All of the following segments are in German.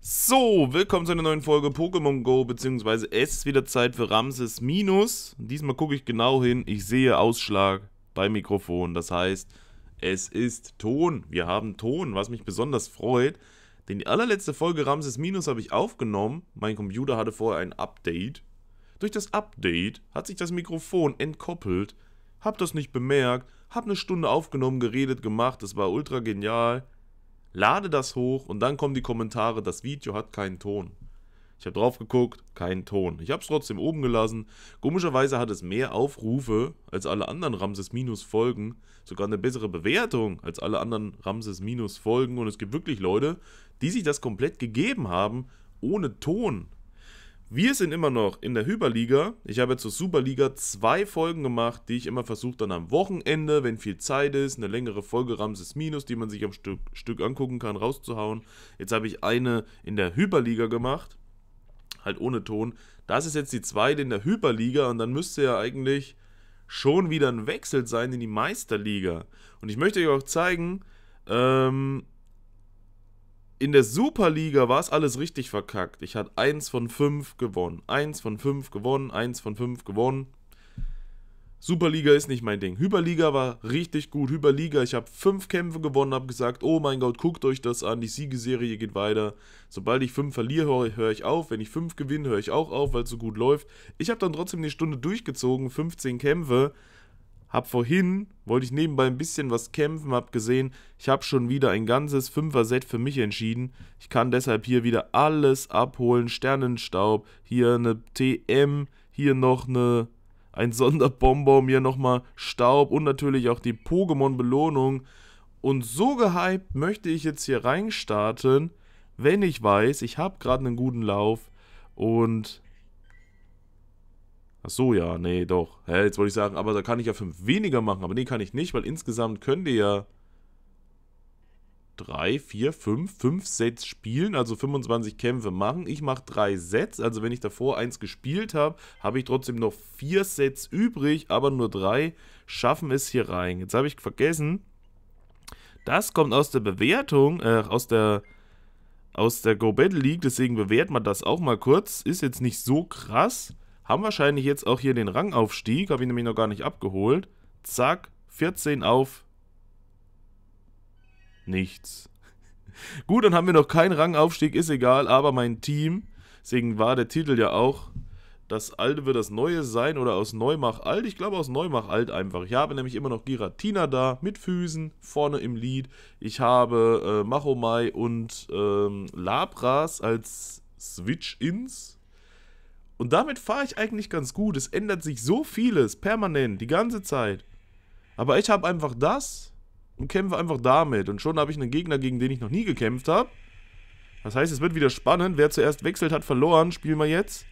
So, willkommen zu einer neuen Folge Pokémon Go, beziehungsweise es ist wieder Zeit für Ramses Minus. Diesmal gucke ich genau hin, ich sehe Ausschlag beim Mikrofon, das heißt, es ist Ton. Wir haben Ton, was mich besonders freut, denn die allerletzte Folge Ramses Minus habe ich aufgenommen. Mein Computer hatte vorher ein Update. Durch das Update hat sich das Mikrofon entkoppelt, hab das nicht bemerkt, hab eine Stunde aufgenommen, geredet, gemacht, das war ultra genial lade das hoch und dann kommen die Kommentare, das Video hat keinen Ton. Ich habe drauf geguckt, keinen Ton. Ich habe es trotzdem oben gelassen. Komischerweise hat es mehr Aufrufe als alle anderen Ramses-Folgen, sogar eine bessere Bewertung als alle anderen Ramses-Folgen und es gibt wirklich Leute, die sich das komplett gegeben haben, ohne Ton. Wir sind immer noch in der Hyperliga. Ich habe zur Superliga zwei Folgen gemacht, die ich immer versuche dann am Wochenende, wenn viel Zeit ist, eine längere Folge Ramses Minus, die man sich am Stück, Stück angucken kann, rauszuhauen. Jetzt habe ich eine in der Hyperliga gemacht, halt ohne Ton. Das ist jetzt die zweite in der Hyperliga und dann müsste ja eigentlich schon wieder ein Wechsel sein in die Meisterliga. Und ich möchte euch auch zeigen, ähm, in der Superliga war es alles richtig verkackt. Ich hatte 1 von 5 gewonnen. 1 von 5 gewonnen, 1 von 5 gewonnen. Superliga ist nicht mein Ding. Hyperliga war richtig gut. Hyperliga, ich habe 5 Kämpfe gewonnen, habe gesagt, oh mein Gott, guckt euch das an, die Siegeserie geht weiter. Sobald ich 5 verliere, höre ich auf. Wenn ich 5 gewinne, höre ich auch auf, weil es so gut läuft. Ich habe dann trotzdem eine Stunde durchgezogen, 15 Kämpfe. Hab vorhin, wollte ich nebenbei ein bisschen was kämpfen, hab gesehen, ich habe schon wieder ein ganzes Fünfer-Set für mich entschieden. Ich kann deshalb hier wieder alles abholen. Sternenstaub, hier eine TM, hier noch eine, ein Sonderbonbon, hier nochmal Staub und natürlich auch die Pokémon-Belohnung. Und so gehypt möchte ich jetzt hier reinstarten, wenn ich weiß, ich habe gerade einen guten Lauf und Ach so, ja, nee, doch. Hä, jetzt wollte ich sagen, aber da kann ich ja fünf weniger machen. Aber nee, kann ich nicht, weil insgesamt könnt ihr ja drei, vier, fünf, fünf Sets spielen, also 25 Kämpfe machen. Ich mache drei Sets, also wenn ich davor eins gespielt habe, habe ich trotzdem noch vier Sets übrig, aber nur drei schaffen es hier rein. Jetzt habe ich vergessen, das kommt aus der Bewertung, äh, aus der aus der Go Battle League, deswegen bewerten wir das auch mal kurz. Ist jetzt nicht so krass. Haben wahrscheinlich jetzt auch hier den Rangaufstieg, habe ich nämlich noch gar nicht abgeholt. Zack, 14 auf nichts. Gut, dann haben wir noch keinen Rangaufstieg, ist egal, aber mein Team, deswegen war der Titel ja auch, das Alte wird das Neue sein oder aus Neumach Alt, ich glaube aus Neumach Alt einfach. Ich habe nämlich immer noch Giratina da, mit Füßen, vorne im Lied. Ich habe äh, Machomai und ähm, Labras als Switch-Ins, und damit fahre ich eigentlich ganz gut. Es ändert sich so vieles, permanent, die ganze Zeit. Aber ich habe einfach das und kämpfe einfach damit. Und schon habe ich einen Gegner, gegen den ich noch nie gekämpft habe. Das heißt, es wird wieder spannend. Wer zuerst wechselt, hat verloren. Spielen wir jetzt.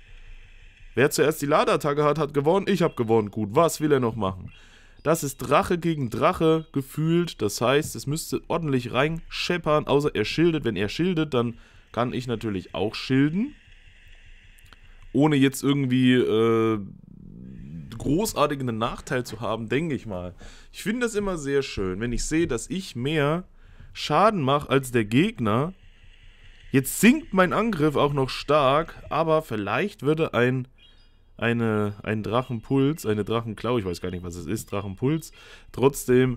Wer zuerst die Ladeattacke hat, hat gewonnen. Ich habe gewonnen. Gut, was will er noch machen? Das ist Drache gegen Drache gefühlt. Das heißt, es müsste ordentlich reinscheppern, außer er schildet. Wenn er schildet, dann kann ich natürlich auch schilden ohne jetzt irgendwie äh, großartig Nachteil zu haben, denke ich mal. Ich finde das immer sehr schön, wenn ich sehe, dass ich mehr Schaden mache als der Gegner. Jetzt sinkt mein Angriff auch noch stark, aber vielleicht würde ein, eine, ein Drachenpuls, eine Drachenklau, ich weiß gar nicht, was es ist, Drachenpuls, trotzdem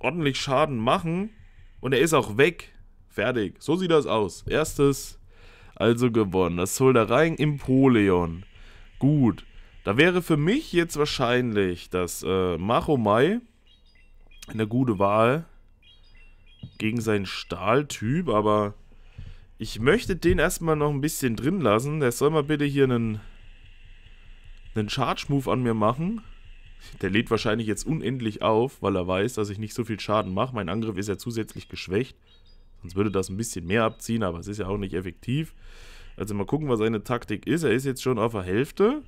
ordentlich Schaden machen. Und er ist auch weg. Fertig. So sieht das aus. Erstes also gewonnen. Das im Poleon. Gut. Da wäre für mich jetzt wahrscheinlich das äh, Machomai eine gute Wahl gegen seinen Stahltyp, aber ich möchte den erstmal noch ein bisschen drin lassen. Der soll mal bitte hier einen, einen Charge-Move an mir machen. Der lädt wahrscheinlich jetzt unendlich auf, weil er weiß, dass ich nicht so viel Schaden mache. Mein Angriff ist ja zusätzlich geschwächt. Uns würde das ein bisschen mehr abziehen, aber es ist ja auch nicht effektiv. Also mal gucken, was seine Taktik ist. Er ist jetzt schon auf der Hälfte.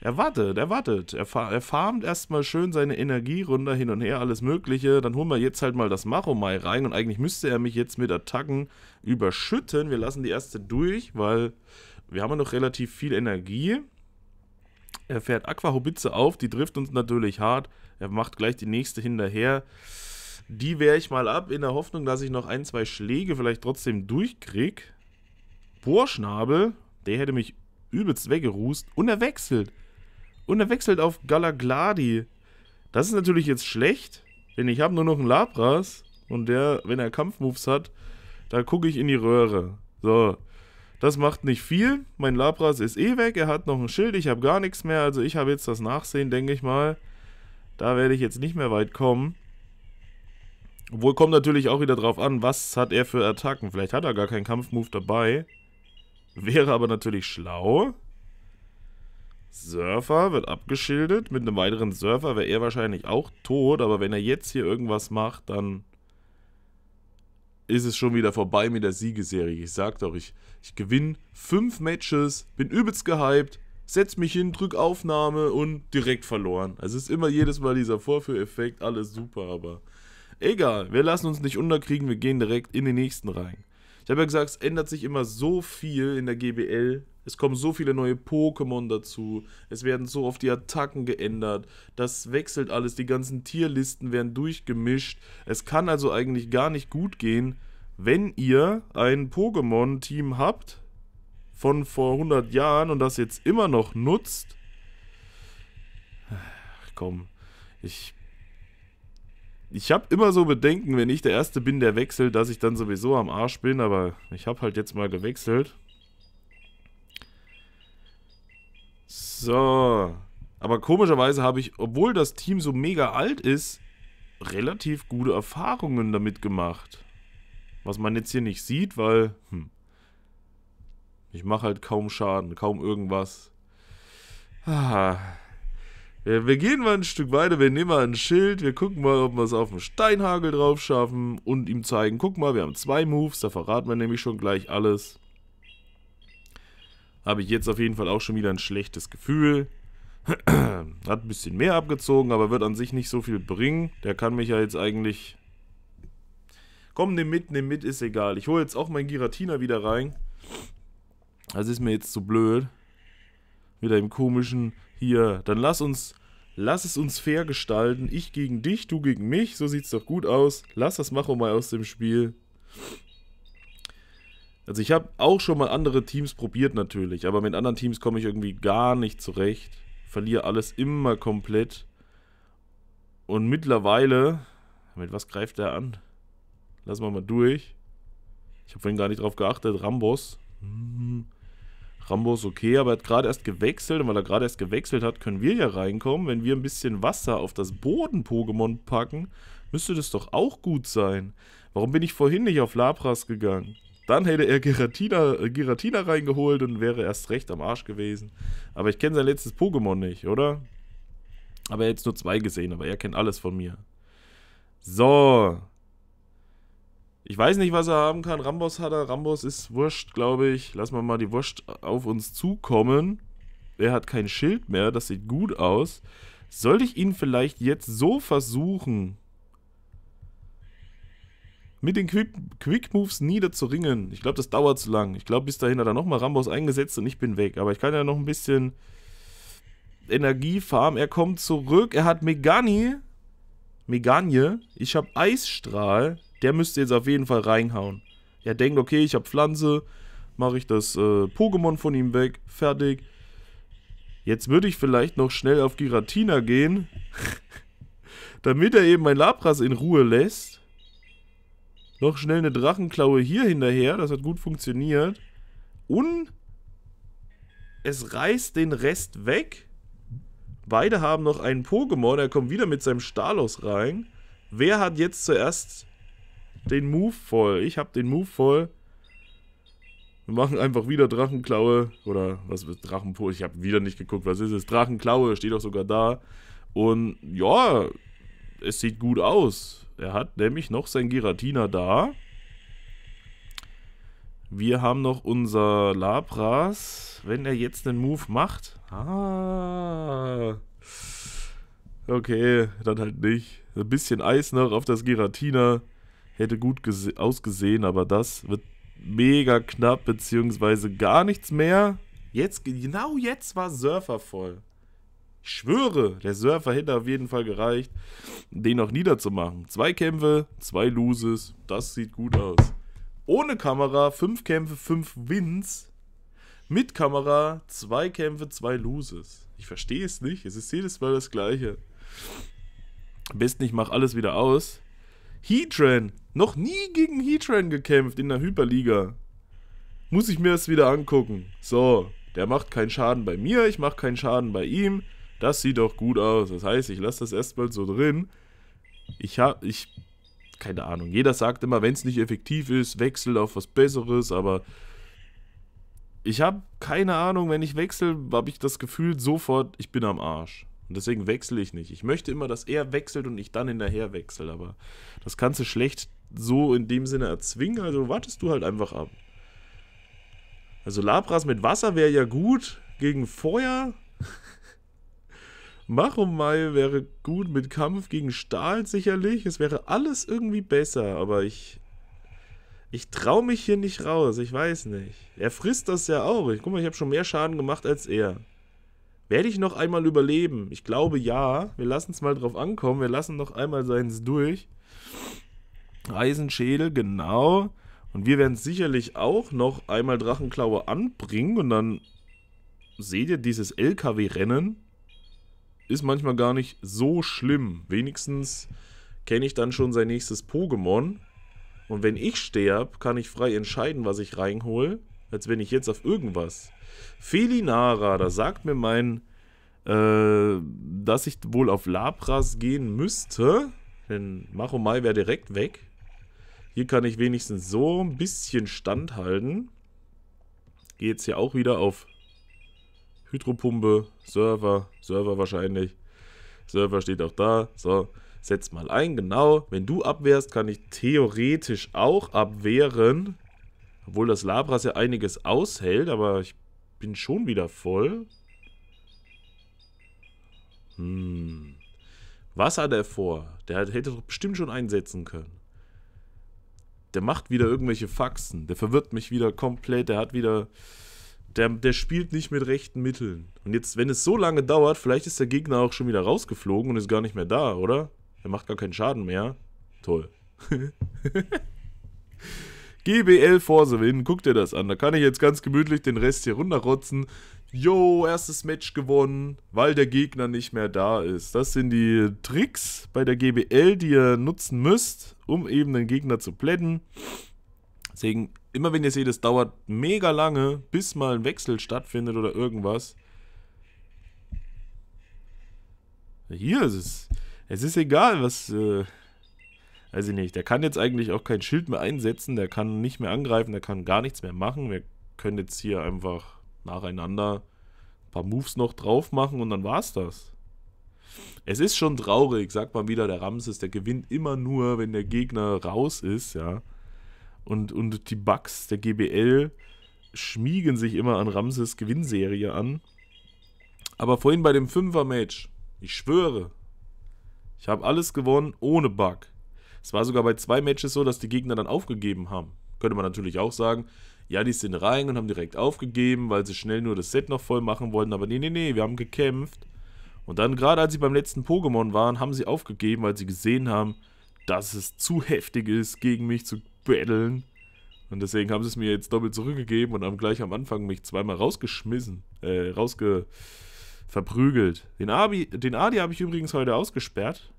Er wartet, er wartet. Er, fa er farmt erstmal schön seine Energie runter, hin und her, alles Mögliche. Dann holen wir jetzt halt mal das Machomai rein. Und eigentlich müsste er mich jetzt mit Attacken überschütten. Wir lassen die erste durch, weil wir haben ja noch relativ viel Energie. Er fährt Aquahobitze auf, die trifft uns natürlich hart. Er macht gleich die nächste hinterher. Die wehre ich mal ab, in der Hoffnung, dass ich noch ein, zwei Schläge vielleicht trotzdem durchkrieg. Bohrschnabel, der hätte mich übelst weggerußt. Und er wechselt. Und er wechselt auf Galagladi. Das ist natürlich jetzt schlecht, denn ich habe nur noch einen Labras. Und der, wenn er Kampfmoves hat, da gucke ich in die Röhre. So, das macht nicht viel. Mein Labras ist eh weg. Er hat noch ein Schild. Ich habe gar nichts mehr. Also ich habe jetzt das Nachsehen, denke ich mal. Da werde ich jetzt nicht mehr weit kommen. Obwohl kommt natürlich auch wieder drauf an, was hat er für Attacken. Vielleicht hat er gar keinen Kampfmove dabei. Wäre aber natürlich schlau. Surfer wird abgeschildert. Mit einem weiteren Surfer wäre er wahrscheinlich auch tot. Aber wenn er jetzt hier irgendwas macht, dann ist es schon wieder vorbei mit der Siegeserie. Ich sag doch, ich, ich gewinne fünf Matches, bin übelst gehypt, setz mich hin, drück Aufnahme und direkt verloren. Also es ist immer jedes Mal dieser Vorführeffekt, alles super, aber Egal, wir lassen uns nicht unterkriegen, wir gehen direkt in den nächsten rein. Ich habe ja gesagt, es ändert sich immer so viel in der GBL. Es kommen so viele neue Pokémon dazu. Es werden so oft die Attacken geändert. Das wechselt alles. Die ganzen Tierlisten werden durchgemischt. Es kann also eigentlich gar nicht gut gehen, wenn ihr ein Pokémon-Team habt von vor 100 Jahren und das jetzt immer noch nutzt. Ach, Komm, ich ich habe immer so Bedenken, wenn ich der Erste bin, der wechselt, dass ich dann sowieso am Arsch bin, aber ich habe halt jetzt mal gewechselt. So. Aber komischerweise habe ich, obwohl das Team so mega alt ist, relativ gute Erfahrungen damit gemacht. Was man jetzt hier nicht sieht, weil, hm, ich mache halt kaum Schaden, kaum irgendwas. Ah. Ja, wir gehen mal ein Stück weiter, wir nehmen mal ein Schild, wir gucken mal, ob wir es auf dem Steinhagel drauf schaffen und ihm zeigen, guck mal, wir haben zwei Moves, da verraten wir nämlich schon gleich alles. Habe ich jetzt auf jeden Fall auch schon wieder ein schlechtes Gefühl. Hat ein bisschen mehr abgezogen, aber wird an sich nicht so viel bringen. Der kann mich ja jetzt eigentlich... Komm, nimm mit, nimm mit, ist egal. Ich hole jetzt auch meinen Giratina wieder rein. Das ist mir jetzt zu blöd. Wieder im komischen hier, dann lass uns, lass es uns fair gestalten. Ich gegen dich, du gegen mich. So sieht's doch gut aus. Lass das Macho mal aus dem Spiel. Also ich habe auch schon mal andere Teams probiert natürlich, aber mit anderen Teams komme ich irgendwie gar nicht zurecht. Verliere alles immer komplett. Und mittlerweile, mit was greift er an? Lassen wir mal durch. Ich habe vorhin gar nicht drauf geachtet. Rambos. Mhm. Rambo ist okay, aber er hat gerade erst gewechselt und weil er gerade erst gewechselt hat, können wir ja reinkommen. Wenn wir ein bisschen Wasser auf das Boden-Pokémon packen, müsste das doch auch gut sein. Warum bin ich vorhin nicht auf Lapras gegangen? Dann hätte er Giratina, äh, Giratina reingeholt und wäre erst recht am Arsch gewesen. Aber ich kenne sein letztes Pokémon nicht, oder? Aber er hat jetzt nur zwei gesehen, aber er kennt alles von mir. So, ich weiß nicht, was er haben kann. Rambos hat er. Rambos ist wurscht, glaube ich. Lass mal mal die Wurscht auf uns zukommen. Er hat kein Schild mehr. Das sieht gut aus. Sollte ich ihn vielleicht jetzt so versuchen, mit den Quick, Quick Moves niederzuringen? Ich glaube, das dauert zu lang. Ich glaube, bis dahin hat er nochmal Rambos eingesetzt und ich bin weg. Aber ich kann ja noch ein bisschen Energie farmen. Er kommt zurück. Er hat Megani. Meganje. Ich habe Eisstrahl. Der müsste jetzt auf jeden Fall reinhauen. Er denkt, okay, ich habe Pflanze, mache ich das äh, Pokémon von ihm weg, fertig. Jetzt würde ich vielleicht noch schnell auf Giratina gehen, damit er eben mein Lapras in Ruhe lässt. Noch schnell eine Drachenklaue hier hinterher, das hat gut funktioniert. Und es reißt den Rest weg. Beide haben noch einen Pokémon, er kommt wieder mit seinem Stalos rein. Wer hat jetzt zuerst den Move voll. Ich habe den Move voll. Wir machen einfach wieder Drachenklaue. Oder was ist Drachenpol? Ich habe wieder nicht geguckt, was ist es? Drachenklaue, steht doch sogar da. Und ja, es sieht gut aus. Er hat nämlich noch sein Giratina da. Wir haben noch unser Labras. Wenn er jetzt einen Move macht. Ah. Okay, dann halt nicht. Ein bisschen Eis noch auf das Giratina hätte gut ausgesehen, aber das wird mega knapp, beziehungsweise gar nichts mehr. Jetzt, genau jetzt war Surfer voll. Ich schwöre, der Surfer hätte auf jeden Fall gereicht, den noch niederzumachen. Zwei Kämpfe, zwei Loses, das sieht gut aus. Ohne Kamera, fünf Kämpfe, fünf Wins. Mit Kamera, zwei Kämpfe, zwei Loses. Ich verstehe es nicht, es ist jedes Mal das Gleiche. Am besten, ich mache alles wieder aus, Heatran. Noch nie gegen Heatran gekämpft in der Hyperliga. Muss ich mir das wieder angucken. So, der macht keinen Schaden bei mir, ich mache keinen Schaden bei ihm. Das sieht doch gut aus. Das heißt, ich lasse das erstmal so drin. Ich habe, ich, keine Ahnung. Jeder sagt immer, wenn es nicht effektiv ist, wechsel auf was Besseres, aber ich habe keine Ahnung, wenn ich wechsle, habe ich das Gefühl sofort, ich bin am Arsch. Und deswegen wechsle ich nicht. Ich möchte immer, dass er wechselt und ich dann hinterher wechsle. Aber das kannst du schlecht so in dem Sinne erzwingen. Also wartest du halt einfach ab. Also Labras mit Wasser wäre ja gut gegen Feuer. Machomai wäre gut mit Kampf gegen Stahl sicherlich. Es wäre alles irgendwie besser, aber ich. Ich traue mich hier nicht raus. Ich weiß nicht. Er frisst das ja auch. Ich, guck mal, ich habe schon mehr Schaden gemacht als er. Werde ich noch einmal überleben? Ich glaube ja. Wir lassen es mal drauf ankommen. Wir lassen noch einmal seins durch. Eisenschädel, genau. Und wir werden sicherlich auch noch einmal Drachenklaue anbringen und dann seht ihr dieses LKW-Rennen. Ist manchmal gar nicht so schlimm. Wenigstens kenne ich dann schon sein nächstes Pokémon. Und wenn ich sterbe, kann ich frei entscheiden, was ich reinhole, als wenn ich jetzt auf irgendwas. Felinara, da sagt mir mein, äh, dass ich wohl auf Labras gehen müsste. Denn Machomai wäre direkt weg. Hier kann ich wenigstens so ein bisschen standhalten. Gehe jetzt hier auch wieder auf Hydropumpe, Server, Server wahrscheinlich. Server steht auch da. So, setz mal ein, genau. Wenn du abwehrst, kann ich theoretisch auch abwehren. Obwohl das Labras ja einiges aushält, aber ich bin schon wieder voll. Hm. Was hat er vor? Der hätte doch bestimmt schon einsetzen können. Der macht wieder irgendwelche Faxen. Der verwirrt mich wieder komplett. Der hat wieder... Der, der spielt nicht mit rechten Mitteln. Und jetzt, wenn es so lange dauert, vielleicht ist der Gegner auch schon wieder rausgeflogen und ist gar nicht mehr da, oder? Er macht gar keinen Schaden mehr. Toll. GBL for win. Guck dir das an. Da kann ich jetzt ganz gemütlich den Rest hier runterrotzen. Yo, erstes Match gewonnen, weil der Gegner nicht mehr da ist. Das sind die Tricks bei der GBL, die ihr nutzen müsst, um eben den Gegner zu plätten. Deswegen, immer wenn ihr seht, es dauert mega lange, bis mal ein Wechsel stattfindet oder irgendwas. Hier ist es. Es ist egal, was, äh, weiß ich nicht, der kann jetzt eigentlich auch kein Schild mehr einsetzen, der kann nicht mehr angreifen, der kann gar nichts mehr machen. Wir können jetzt hier einfach nacheinander ein paar Moves noch drauf machen und dann war's das. Es ist schon traurig, sagt man wieder, der Ramses, der gewinnt immer nur, wenn der Gegner raus ist, ja. Und, und die Bugs der GBL schmiegen sich immer an Ramses Gewinnserie an. Aber vorhin bei dem Fünfer-Match, ich schwöre, ich habe alles gewonnen ohne Bug. Es war sogar bei zwei Matches so, dass die Gegner dann aufgegeben haben. Könnte man natürlich auch sagen, ja, die sind rein und haben direkt aufgegeben, weil sie schnell nur das Set noch voll machen wollten. Aber nee, nee, nee, wir haben gekämpft. Und dann, gerade als sie beim letzten Pokémon waren, haben sie aufgegeben, weil sie gesehen haben, dass es zu heftig ist, gegen mich zu battlen. Und deswegen haben sie es mir jetzt doppelt zurückgegeben und haben gleich am Anfang mich zweimal rausgeschmissen, äh, rausge... verprügelt. Den, Abi, den Adi habe ich übrigens heute ausgesperrt.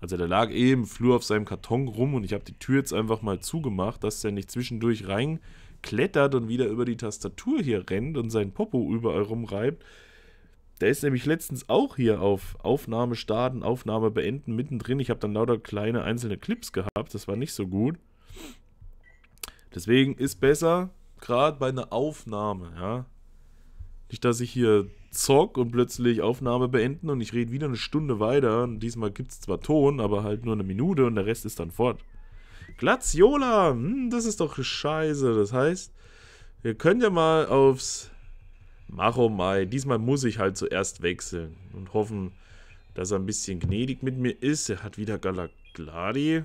Also der lag eh im Flur auf seinem Karton rum und ich habe die Tür jetzt einfach mal zugemacht, dass der nicht zwischendurch reinklettert und wieder über die Tastatur hier rennt und sein Popo überall rumreibt. Der ist nämlich letztens auch hier auf Aufnahme starten, Aufnahme beenden, mittendrin. Ich habe dann lauter kleine einzelne Clips gehabt, das war nicht so gut. Deswegen ist besser, gerade bei einer Aufnahme, ja. Nicht, dass ich hier zock und plötzlich Aufnahme beenden und ich rede wieder eine Stunde weiter. Und diesmal gibt es zwar Ton, aber halt nur eine Minute und der Rest ist dann fort. Glaziola, hm, das ist doch scheiße. Das heißt, wir können ja mal aufs Macho Mai. Diesmal muss ich halt zuerst wechseln und hoffen, dass er ein bisschen gnädig mit mir ist. Er hat wieder Galagladi,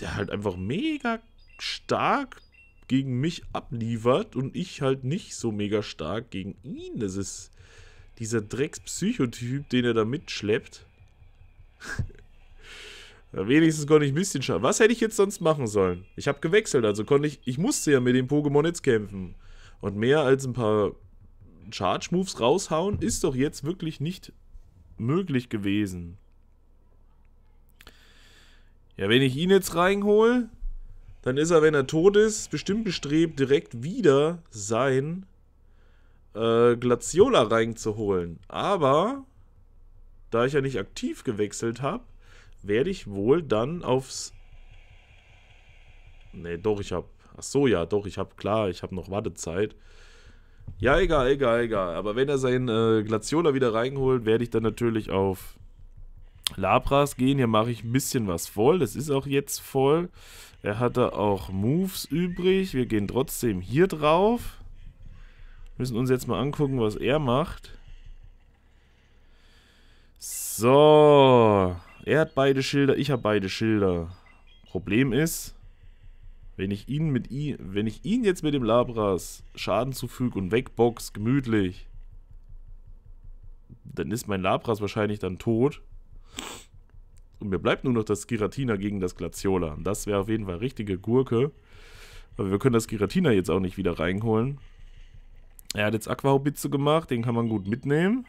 der halt einfach mega stark gegen mich abliefert und ich halt nicht so mega stark gegen ihn. Das ist dieser Drecks-Psychotyp, den er da mitschleppt. Wenigstens konnte ich ein bisschen schaden. Was hätte ich jetzt sonst machen sollen? Ich habe gewechselt, also konnte ich... Ich musste ja mit dem Pokémon jetzt kämpfen. Und mehr als ein paar Charge-Moves raushauen, ist doch jetzt wirklich nicht möglich gewesen. Ja, wenn ich ihn jetzt reinhole, dann ist er, wenn er tot ist, bestimmt bestrebt, direkt wieder sein äh, Glaciola reinzuholen. Aber da ich ja nicht aktiv gewechselt habe, werde ich wohl dann aufs... Ne, doch, ich habe... Ach so, ja, doch, ich habe, klar, ich habe noch Wartezeit. Ja, egal, egal, egal. Aber wenn er seinen äh, Glaciola wieder reinholt, werde ich dann natürlich auf Labras gehen. Hier mache ich ein bisschen was voll. Das ist auch jetzt voll. Er hatte auch Moves übrig. Wir gehen trotzdem hier drauf. Müssen uns jetzt mal angucken, was er macht. So. Er hat beide Schilder, ich habe beide Schilder. Problem ist, wenn ich ihn mit I, wenn ich ihn jetzt mit dem Labras Schaden zufüge und wegbox, gemütlich, dann ist mein Labras wahrscheinlich dann tot. Und mir bleibt nur noch das Giratina gegen das Glaciola. Das wäre auf jeden Fall richtige Gurke. Aber wir können das Giratina jetzt auch nicht wieder reinholen. Er hat jetzt Aquahobitze gemacht, den kann man gut mitnehmen.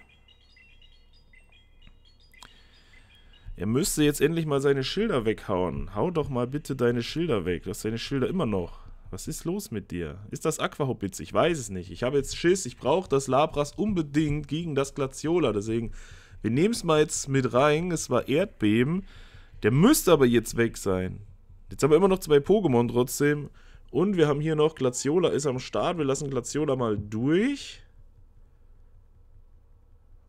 Er müsste jetzt endlich mal seine Schilder weghauen. Hau doch mal bitte deine Schilder weg. Du hast deine Schilder immer noch. Was ist los mit dir? Ist das Aquahobitz? Ich weiß es nicht. Ich habe jetzt Schiss. Ich brauche das Labras unbedingt gegen das Glaziola. Deswegen, wir nehmen es mal jetzt mit rein. Es war Erdbeben. Der müsste aber jetzt weg sein. Jetzt haben wir immer noch zwei Pokémon trotzdem. Und wir haben hier noch, Glaciola ist am Start. Wir lassen Glaciola mal durch.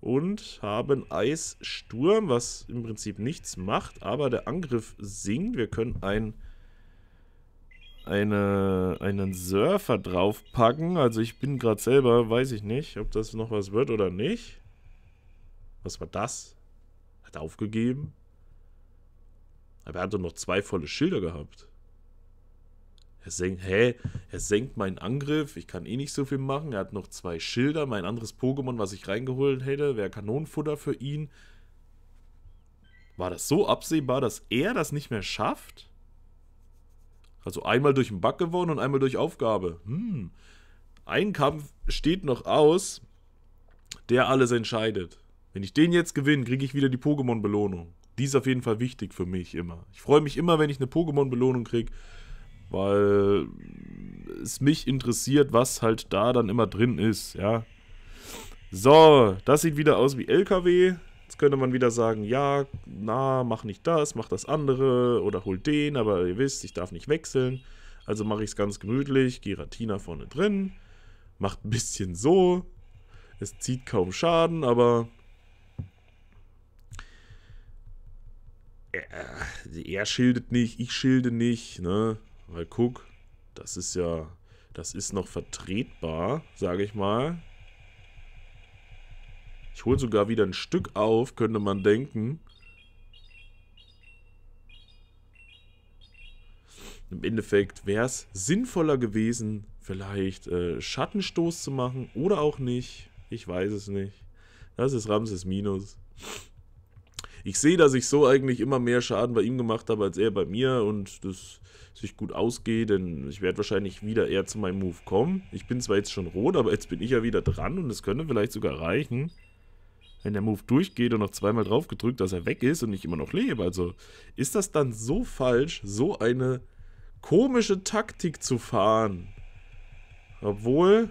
Und haben Eissturm, was im Prinzip nichts macht, aber der Angriff sinkt. Wir können ein, eine, einen Surfer draufpacken. Also ich bin gerade selber, weiß ich nicht, ob das noch was wird oder nicht. Was war das? Hat aufgegeben? Aber er hat doch noch zwei volle Schilder gehabt. Er senkt, hä? Er senkt meinen Angriff. Ich kann eh nicht so viel machen. Er hat noch zwei Schilder. Mein anderes Pokémon, was ich reingeholt hätte, wäre Kanonenfutter für ihn. War das so absehbar, dass er das nicht mehr schafft? Also einmal durch den Bug gewonnen und einmal durch Aufgabe. Hm. Ein Kampf steht noch aus, der alles entscheidet. Wenn ich den jetzt gewinne, kriege ich wieder die Pokémon-Belohnung. Die ist auf jeden Fall wichtig für mich immer. Ich freue mich immer, wenn ich eine Pokémon-Belohnung kriege weil es mich interessiert, was halt da dann immer drin ist, ja. So, das sieht wieder aus wie LKW. Jetzt könnte man wieder sagen, ja, na, mach nicht das, mach das andere oder hol den, aber ihr wisst, ich darf nicht wechseln. Also mache ich es ganz gemütlich, Giratina vorne drin, macht ein bisschen so. Es zieht kaum Schaden, aber er, er schildet nicht, ich schilde nicht, ne? Weil guck, das ist ja, das ist noch vertretbar, sage ich mal. Ich hole sogar wieder ein Stück auf, könnte man denken. Im Endeffekt wäre es sinnvoller gewesen, vielleicht äh, Schattenstoß zu machen oder auch nicht. Ich weiß es nicht. Das ist Ramses Minus. Ich sehe, dass ich so eigentlich immer mehr Schaden bei ihm gemacht habe, als er bei mir und das sich gut ausgehe, denn ich werde wahrscheinlich wieder eher zu meinem Move kommen. Ich bin zwar jetzt schon rot, aber jetzt bin ich ja wieder dran und es könnte vielleicht sogar reichen, wenn der Move durchgeht und noch zweimal drauf gedrückt, dass er weg ist und ich immer noch lebe. Also ist das dann so falsch, so eine komische Taktik zu fahren? Obwohl,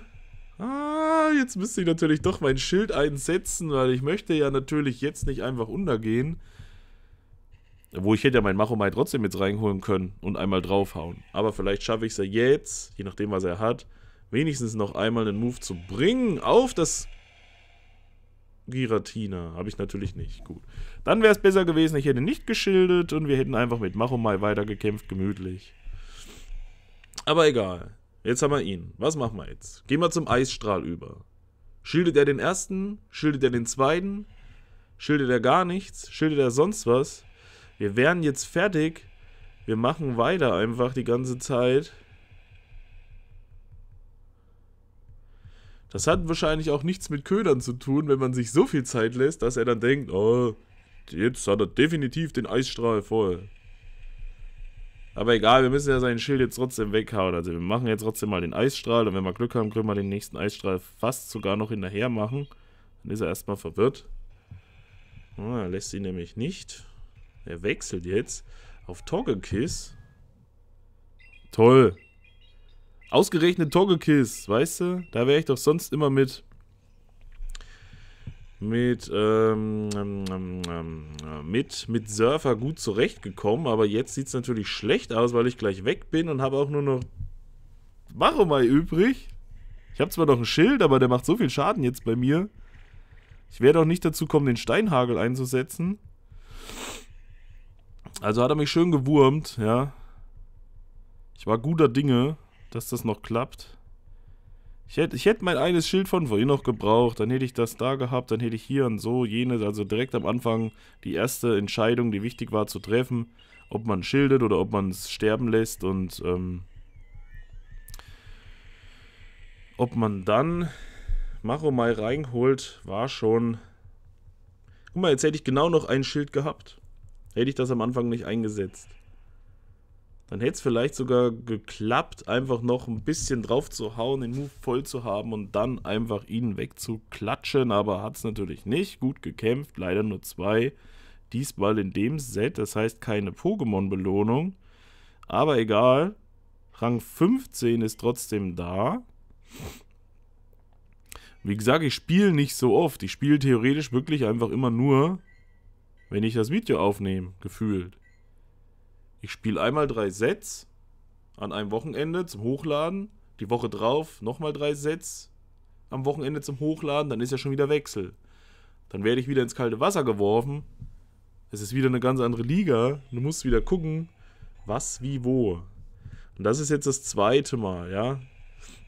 Ah, jetzt müsste ich natürlich doch mein Schild einsetzen, weil ich möchte ja natürlich jetzt nicht einfach untergehen. Wo ich hätte ja mein Machomai trotzdem jetzt reinholen können und einmal draufhauen. Aber vielleicht schaffe ich es ja jetzt, je nachdem, was er hat, wenigstens noch einmal einen Move zu bringen auf das Giratina. Habe ich natürlich nicht. Gut. Dann wäre es besser gewesen, ich hätte nicht geschildert und wir hätten einfach mit Machomai weitergekämpft, gemütlich. Aber egal. Jetzt haben wir ihn. Was machen wir jetzt? Gehen wir zum Eisstrahl über. Schildet er den ersten? Schildet er den zweiten? Schildet er gar nichts? Schildet er sonst was? Wir wären jetzt fertig. Wir machen weiter einfach die ganze Zeit. Das hat wahrscheinlich auch nichts mit Ködern zu tun, wenn man sich so viel Zeit lässt, dass er dann denkt, oh, jetzt hat er definitiv den Eisstrahl voll. Aber egal, wir müssen ja sein Schild jetzt trotzdem weghauen. Also wir machen jetzt trotzdem mal den Eisstrahl und wenn wir Glück haben, können wir den nächsten Eisstrahl fast sogar noch hinterher machen. Dann ist er erstmal verwirrt. Ah, er lässt ihn nämlich nicht. Er wechselt jetzt auf Togekiss. Toll. Ausgerechnet Togekiss, weißt du? Da wäre ich doch sonst immer mit... Mit, ähm, ähm, ähm, ähm äh, mit, mit Surfer gut zurechtgekommen, aber jetzt sieht es natürlich schlecht aus, weil ich gleich weg bin und habe auch nur noch Varomai übrig. Ich habe zwar noch ein Schild, aber der macht so viel Schaden jetzt bei mir. Ich werde auch nicht dazu kommen, den Steinhagel einzusetzen. Also hat er mich schön gewurmt, ja. Ich war guter Dinge, dass das noch klappt. Ich hätte ich hätt mein eines Schild von vorhin noch gebraucht, dann hätte ich das da gehabt, dann hätte ich hier und so, jenes, also direkt am Anfang die erste Entscheidung, die wichtig war zu treffen, ob man schildet oder ob man es sterben lässt und ähm, ob man dann Maromai reinholt, war schon... Guck mal, jetzt hätte ich genau noch ein Schild gehabt. Hätte ich das am Anfang nicht eingesetzt. Dann hätte es vielleicht sogar geklappt, einfach noch ein bisschen drauf zu hauen, den Move voll zu haben und dann einfach ihn wegzuklatschen. Aber hat es natürlich nicht. Gut gekämpft, leider nur zwei. Diesmal in dem Set, das heißt keine Pokémon-Belohnung. Aber egal, Rang 15 ist trotzdem da. Wie gesagt, ich spiele nicht so oft. Ich spiele theoretisch wirklich einfach immer nur wenn ich das Video aufnehme, gefühlt. Ich spiele einmal drei Sets an einem Wochenende zum Hochladen, die Woche drauf nochmal drei Sets am Wochenende zum Hochladen, dann ist ja schon wieder Wechsel. Dann werde ich wieder ins kalte Wasser geworfen. Es ist wieder eine ganz andere Liga. Du musst wieder gucken, was, wie, wo. Und das ist jetzt das zweite Mal, ja. Und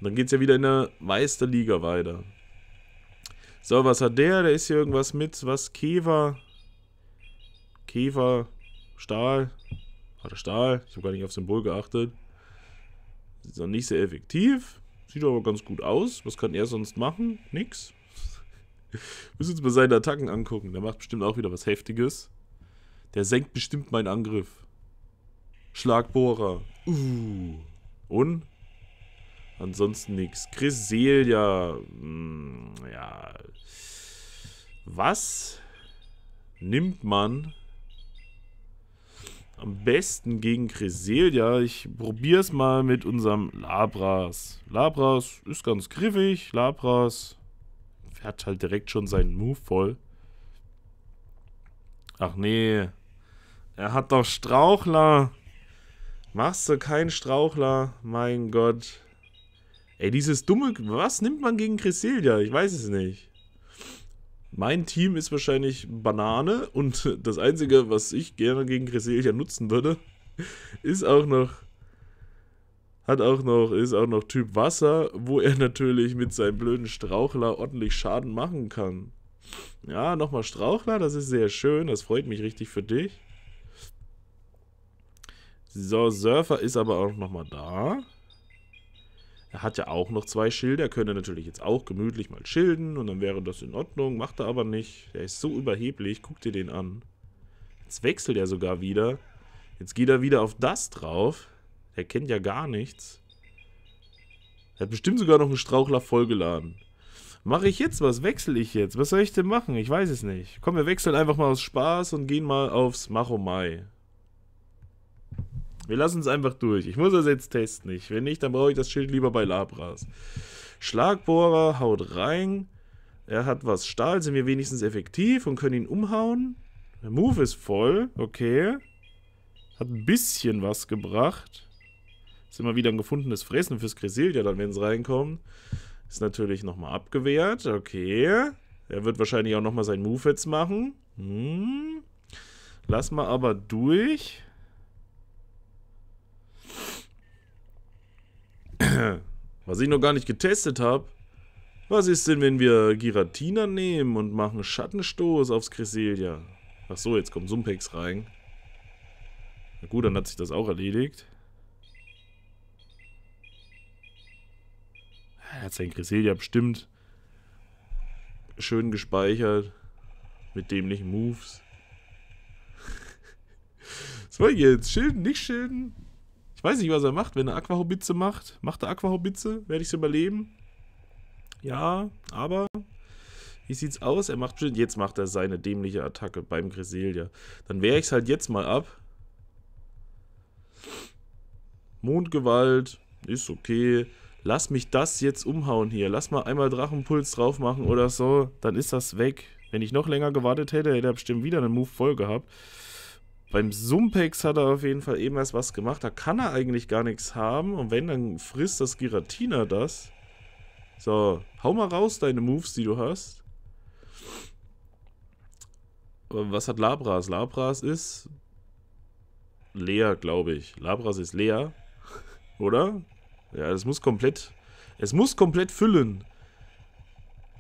dann geht es ja wieder in der Meisterliga weiter. So, was hat der? Der ist hier irgendwas mit, was Käfer. Käfer, Stahl. Oder Stahl, ich habe gar nicht auf Symbol geachtet. Ist noch nicht sehr effektiv. Sieht aber ganz gut aus. Was kann er sonst machen? Nix. Müssen wir uns mal seine Attacken angucken. Der macht bestimmt auch wieder was Heftiges. Der senkt bestimmt meinen Angriff. Schlagbohrer. Uh. Und? Ansonsten nix. Chriselia. Hm, ja. Was nimmt man am besten gegen Cresselia. Ich probiere es mal mit unserem Labras. Labras ist ganz griffig. Labras fährt halt direkt schon seinen Move voll. Ach nee. Er hat doch Strauchler. Machst du keinen Strauchler? Mein Gott. Ey, dieses dumme... Was nimmt man gegen Cresselia? Ich weiß es nicht. Mein Team ist wahrscheinlich Banane und das Einzige, was ich gerne gegen Griselia nutzen würde, ist auch noch hat auch noch, ist auch noch Typ Wasser, wo er natürlich mit seinem blöden Strauchler ordentlich Schaden machen kann. Ja, nochmal Strauchler, das ist sehr schön, das freut mich richtig für dich. So, Surfer ist aber auch nochmal da. Er hat ja auch noch zwei Schilder, Er könnte natürlich jetzt auch gemütlich mal schilden und dann wäre das in Ordnung. Macht er aber nicht. Er ist so überheblich. Guck dir den an. Jetzt wechselt er sogar wieder. Jetzt geht er wieder auf das drauf. Er kennt ja gar nichts. Er hat bestimmt sogar noch einen Strauchler vollgeladen. Mache ich jetzt was? Wechsle ich jetzt? Was soll ich denn machen? Ich weiß es nicht. Komm, wir wechseln einfach mal aus Spaß und gehen mal aufs Machomai. Wir lassen es einfach durch. Ich muss das jetzt testen. Ich, wenn nicht, dann brauche ich das Schild lieber bei Labras. Schlagbohrer, haut rein. Er hat was Stahl, sind wir wenigstens effektiv und können ihn umhauen. Der Move ist voll, okay. Hat ein bisschen was gebracht. Ist immer wieder ein gefundenes Fressen fürs Cresildia dann, wenn es reinkommt. Ist natürlich nochmal abgewehrt, okay. Er wird wahrscheinlich auch nochmal seinen Move jetzt machen. Hm. Lass mal aber durch. Was ich noch gar nicht getestet habe. Was ist denn, wenn wir Giratina nehmen und machen Schattenstoß aufs Cresselia? Ach so, jetzt kommt Sumpex rein. Na gut, dann hat sich das auch erledigt. Er hat sein Cresselia bestimmt schön gespeichert. Mit dämlichen Moves. Was war jetzt? Schilden, nicht schilden? Ich weiß nicht, was er macht. Wenn er Aquahobitze macht, macht er Aquahobitze? Werde ich es überleben? Ja, aber wie sieht's aus? Er macht bestimmt. Jetzt macht er seine dämliche Attacke beim Griselia. Dann wehre ich es halt jetzt mal ab. Mondgewalt ist okay. Lass mich das jetzt umhauen hier. Lass mal einmal Drachenpuls drauf machen oder so. Dann ist das weg. Wenn ich noch länger gewartet hätte, hätte er bestimmt wieder einen Move voll gehabt. Beim Sumpex hat er auf jeden Fall eben erst was gemacht. Da kann er eigentlich gar nichts haben. Und wenn, dann frisst das Giratina das. So, hau mal raus deine Moves, die du hast. Was hat Labras? Labras ist leer, glaube ich. Labras ist leer. Oder? Ja, es muss komplett. Es muss komplett füllen.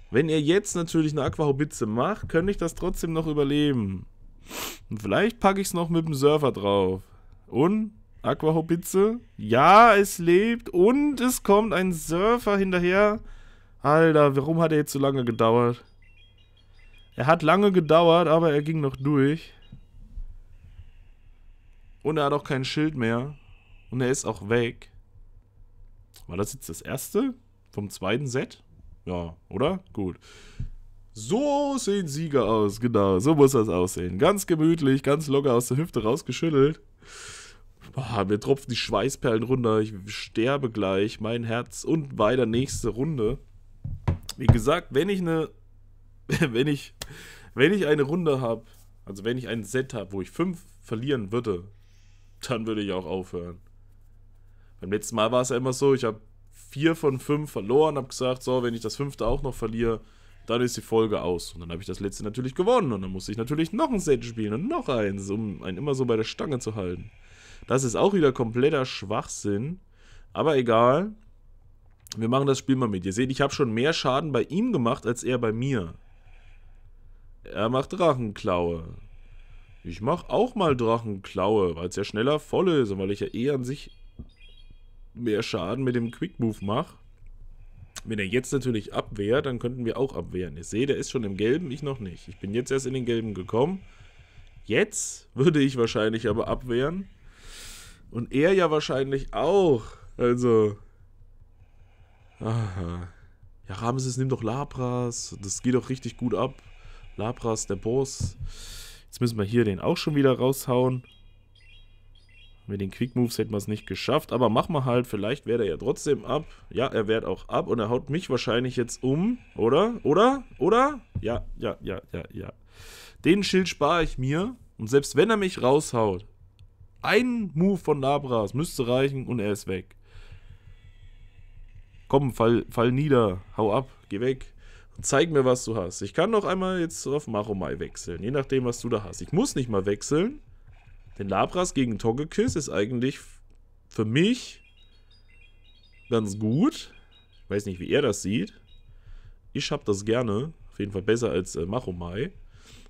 Wenn er jetzt natürlich eine Aquahobitze macht, könnte ich das trotzdem noch überleben. Und vielleicht packe ich es noch mit dem Surfer drauf. Und Aquahobitze. Ja, es lebt und es kommt ein Surfer hinterher. Alter, warum hat er jetzt so lange gedauert? Er hat lange gedauert, aber er ging noch durch. Und er hat auch kein Schild mehr. Und er ist auch weg. War das jetzt das erste? Vom zweiten Set? Ja, oder? Gut. So sehen Sieger aus, genau. So muss das aussehen. Ganz gemütlich, ganz locker aus der Hüfte rausgeschüttelt. Boah, mir tropfen die Schweißperlen runter. Ich sterbe gleich. Mein Herz und weiter nächste Runde. Wie gesagt, wenn ich eine. Wenn ich. Wenn ich eine Runde habe, also wenn ich ein Set habe, wo ich fünf verlieren würde, dann würde ich auch aufhören. Beim letzten Mal war es ja immer so, ich habe vier von fünf verloren, habe gesagt, so, wenn ich das fünfte auch noch verliere, dann ist die Folge aus. Und dann habe ich das letzte natürlich gewonnen. Und dann musste ich natürlich noch ein Set spielen und noch eins, um einen immer so bei der Stange zu halten. Das ist auch wieder kompletter Schwachsinn. Aber egal. Wir machen das Spiel mal mit. Ihr seht, ich habe schon mehr Schaden bei ihm gemacht, als er bei mir. Er macht Drachenklaue. Ich mache auch mal Drachenklaue, weil es ja schneller voll ist und weil ich ja eh an sich mehr Schaden mit dem Quick Move mache. Wenn er jetzt natürlich abwehrt, dann könnten wir auch abwehren. Ich sehe, der ist schon im Gelben, ich noch nicht. Ich bin jetzt erst in den Gelben gekommen. Jetzt würde ich wahrscheinlich aber abwehren. Und er ja wahrscheinlich auch. Also. Aha. Ja, Rameses nimm doch Labras. Das geht doch richtig gut ab. Labras, der Boss. Jetzt müssen wir hier den auch schon wieder raushauen. Mit den Quick Moves hätten wir es nicht geschafft, aber machen wir halt, vielleicht wehrt er ja trotzdem ab. Ja, er wehrt auch ab und er haut mich wahrscheinlich jetzt um, oder? Oder? Oder? Ja, ja, ja, ja, ja. Den Schild spare ich mir und selbst wenn er mich raushaut, ein Move von Labras müsste reichen und er ist weg. Komm, fall, fall nieder, hau ab, geh weg. Zeig mir, was du hast. Ich kann noch einmal jetzt auf Maromai wechseln, je nachdem, was du da hast. Ich muss nicht mal wechseln. Denn Labras gegen Togekiss ist eigentlich für mich ganz gut. Ich weiß nicht, wie er das sieht. Ich habe das gerne. Auf jeden Fall besser als äh, Machomai.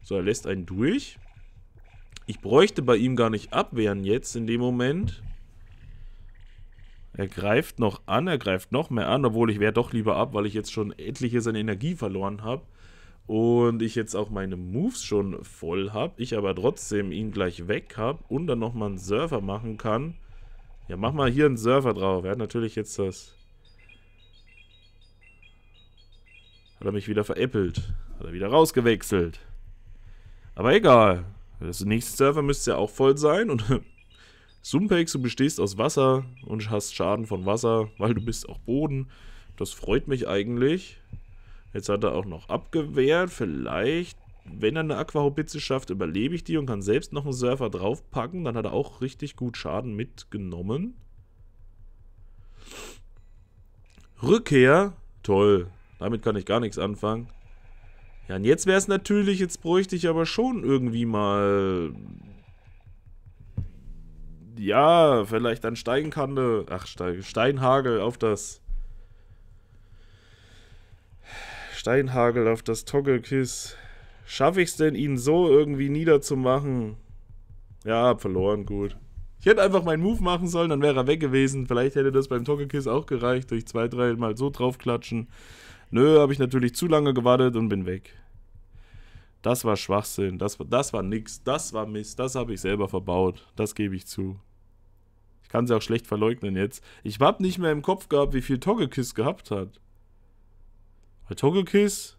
So, er lässt einen durch. Ich bräuchte bei ihm gar nicht abwehren jetzt in dem Moment. Er greift noch an, er greift noch mehr an, obwohl ich wäre doch lieber ab, weil ich jetzt schon etliche seine Energie verloren habe und ich jetzt auch meine Moves schon voll habe, ich aber trotzdem ihn gleich weg habe und dann nochmal einen Surfer machen kann. Ja, mach mal hier einen Surfer drauf. Er hat natürlich jetzt das... Hat er mich wieder veräppelt. Hat er wieder rausgewechselt. Aber egal. Das nächste Surfer müsste ja auch voll sein und... Sumpex, du bestehst aus Wasser und hast Schaden von Wasser, weil du bist auch Boden. Das freut mich eigentlich. Jetzt hat er auch noch abgewehrt. Vielleicht, wenn er eine Aquahobitze schafft, überlebe ich die und kann selbst noch einen Surfer draufpacken. Dann hat er auch richtig gut Schaden mitgenommen. Rückkehr. Toll. Damit kann ich gar nichts anfangen. Ja, und jetzt wäre es natürlich, jetzt bräuchte ich aber schon irgendwie mal... Ja, vielleicht ein Steinkante... Ach, Steinhagel auf das... Steinhagel auf das Toggelkiss. Schaffe ich es denn, ihn so irgendwie niederzumachen? Ja, hab verloren, gut. Ich hätte einfach meinen Move machen sollen, dann wäre er weg gewesen. Vielleicht hätte das beim Togekiss auch gereicht, durch zwei, drei Mal so draufklatschen. Nö, habe ich natürlich zu lange gewartet und bin weg. Das war Schwachsinn, das, das war nix, das war Mist, das habe ich selber verbaut. Das gebe ich zu. Ich kann sie auch schlecht verleugnen jetzt. Ich hab nicht mehr im Kopf gehabt, wie viel Togekiss gehabt hat. Bei Togekiss,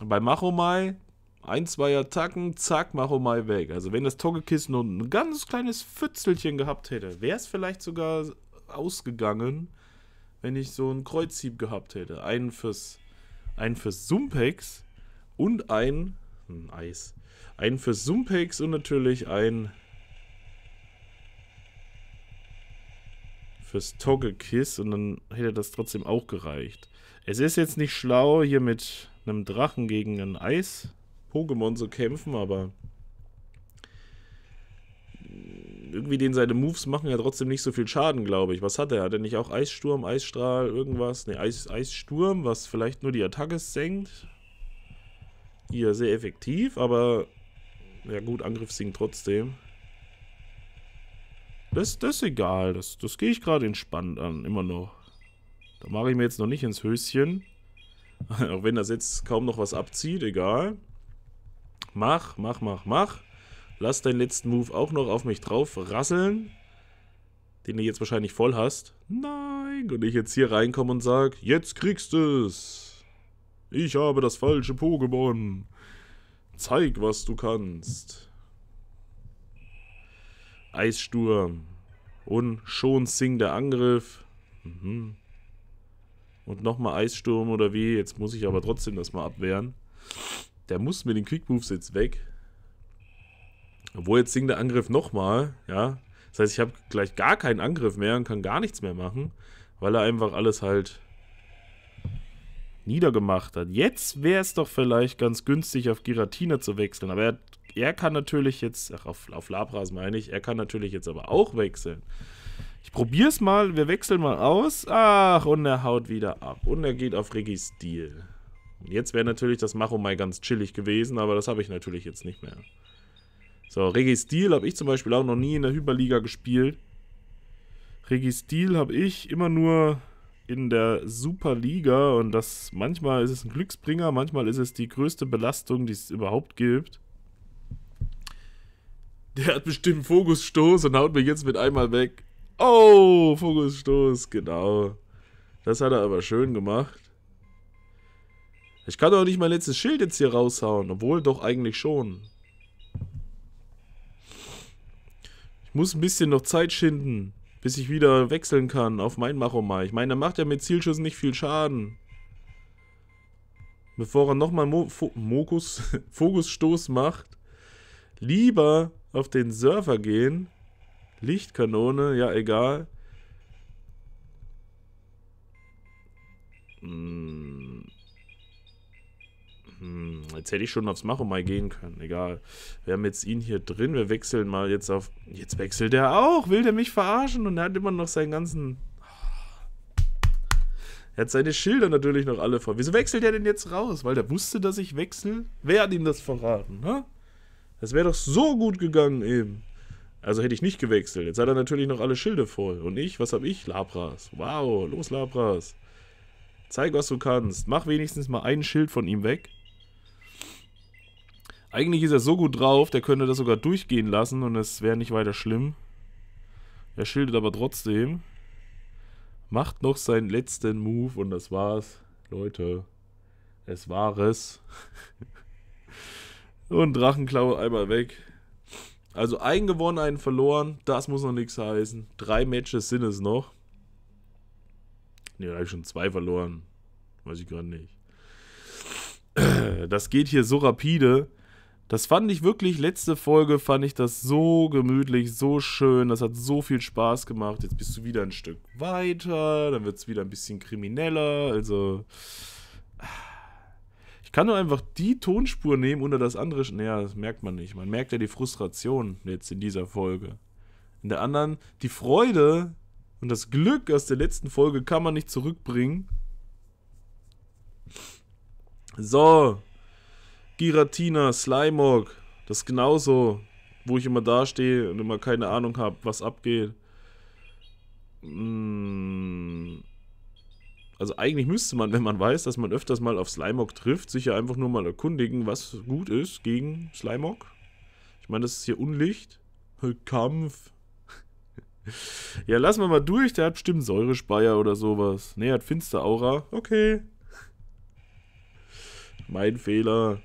bei Machomai, ein, zwei Attacken, zack, Machomai weg. Also wenn das Togekiss nur ein ganz kleines Fützelchen gehabt hätte, wäre es vielleicht sogar ausgegangen, wenn ich so ein Kreuzhieb gehabt hätte. Einen fürs, einen fürs Sumpex und ein, ein Eis. Einen fürs Sumpex und natürlich ein fürs Togekiss und dann hätte das trotzdem auch gereicht. Es ist jetzt nicht schlau, hier mit einem Drachen gegen ein Eis-Pokémon zu kämpfen, aber irgendwie den seine Moves machen ja trotzdem nicht so viel Schaden, glaube ich. Was hat er? Hat er nicht auch Eissturm, Eisstrahl, irgendwas? Ne, Eis, Eissturm, was vielleicht nur die Attacke senkt. Hier sehr effektiv, aber ja gut, Angriff sinkt trotzdem. Das, das ist egal, das, das gehe ich gerade entspannt an, immer noch. Da mache ich mir jetzt noch nicht ins Höschen. Auch wenn das jetzt kaum noch was abzieht, egal. Mach, mach, mach, mach. Lass deinen letzten Move auch noch auf mich drauf rasseln. Den du jetzt wahrscheinlich voll hast. Nein, und ich jetzt hier reinkomme und sage, jetzt kriegst du es. Ich habe das falsche Pokémon. Zeig, was du kannst. Eissturm. Und schon singt der Angriff. Mhm und nochmal Eissturm oder wie, jetzt muss ich aber trotzdem das mal abwehren. Der muss mit den Quick Moves jetzt weg. Obwohl jetzt singt der Angriff nochmal, ja. Das heißt, ich habe gleich gar keinen Angriff mehr und kann gar nichts mehr machen, weil er einfach alles halt niedergemacht hat. Jetzt wäre es doch vielleicht ganz günstig, auf Giratina zu wechseln, aber er, er kann natürlich jetzt, ach, auf, auf Labras meine ich, er kann natürlich jetzt aber auch wechseln. Ich probiere es mal, wir wechseln mal aus. Ach, und er haut wieder ab. Und er geht auf Riggys Deal. Und jetzt wäre natürlich das Macho Mai ganz chillig gewesen, aber das habe ich natürlich jetzt nicht mehr. So, Regis Steel habe ich zum Beispiel auch noch nie in der Hyperliga gespielt. Regis Steel habe ich immer nur in der Superliga und das manchmal ist es ein Glücksbringer, manchmal ist es die größte Belastung, die es überhaupt gibt. Der hat bestimmt Fokusstoß und haut mich jetzt mit einmal weg. Oh, Fokusstoß, genau. Das hat er aber schön gemacht. Ich kann doch nicht mein letztes Schild jetzt hier raushauen. Obwohl, doch eigentlich schon. Ich muss ein bisschen noch Zeit schinden, bis ich wieder wechseln kann auf mein Machomai. Ich meine, er macht ja mit Zielschuss nicht viel Schaden. Bevor er nochmal Mo Fokusstoß macht, lieber auf den Surfer gehen Lichtkanone, ja, egal. Hm. Hm. Jetzt hätte ich schon aufs Macho mal gehen können. Egal. Wir haben jetzt ihn hier drin. Wir wechseln mal jetzt auf... Jetzt wechselt er auch. Will der mich verarschen? Und er hat immer noch seinen ganzen... Er hat seine Schilder natürlich noch alle vor. Wieso wechselt er denn jetzt raus? Weil der wusste, dass ich wechsle? Wer hat ihm das verraten, ne? Das wäre doch so gut gegangen eben. Also hätte ich nicht gewechselt. Jetzt hat er natürlich noch alle Schilde voll. Und ich, was habe ich? Labras. Wow, los Labras. Zeig, was du kannst. Mach wenigstens mal ein Schild von ihm weg. Eigentlich ist er so gut drauf, der könnte das sogar durchgehen lassen und es wäre nicht weiter schlimm. Er schildet aber trotzdem. Macht noch seinen letzten Move und das war's. Leute, es war es. und Drachenklaue einmal weg. Also einen gewonnen, einen verloren. Das muss noch nichts heißen. Drei Matches sind es noch. Ne, da habe ich schon zwei verloren. Weiß ich gerade nicht. Das geht hier so rapide. Das fand ich wirklich, letzte Folge fand ich das so gemütlich, so schön. Das hat so viel Spaß gemacht. Jetzt bist du wieder ein Stück weiter. Dann wird es wieder ein bisschen krimineller. Also kann doch einfach die Tonspur nehmen, unter das andere. Naja, das merkt man nicht. Man merkt ja die Frustration jetzt in dieser Folge. In der anderen, die Freude und das Glück aus der letzten Folge kann man nicht zurückbringen. So. Giratina, Slymog. Das ist genauso, wo ich immer dastehe und immer keine Ahnung habe, was abgeht. Mmh. Also eigentlich müsste man, wenn man weiß, dass man öfters mal auf Slimog trifft, sich ja einfach nur mal erkundigen, was gut ist gegen Slimog. Ich meine, das ist hier Unlicht. Halt Kampf. ja, lassen wir mal durch. Der hat bestimmt Säurespeier oder sowas. Ne, hat Finsteraura. Okay. Mein Fehler.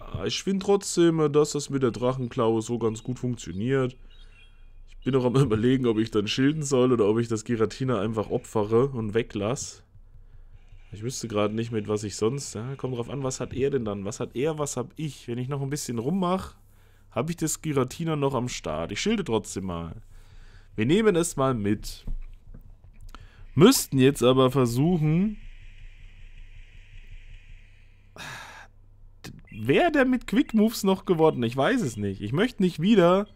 Ah, ich finde trotzdem, dass das mit der Drachenklaue so ganz gut funktioniert bin noch am überlegen, ob ich dann schilden soll oder ob ich das Giratina einfach opfere und weglasse. Ich wüsste gerade nicht, mit was ich sonst... Ja, kommt drauf an, was hat er denn dann? Was hat er, was hab ich? Wenn ich noch ein bisschen rummache, habe ich das Giratina noch am Start. Ich schilde trotzdem mal. Wir nehmen es mal mit. Müssten jetzt aber versuchen... Wäre der mit Quick Moves noch geworden? Ich weiß es nicht. Ich möchte nicht wieder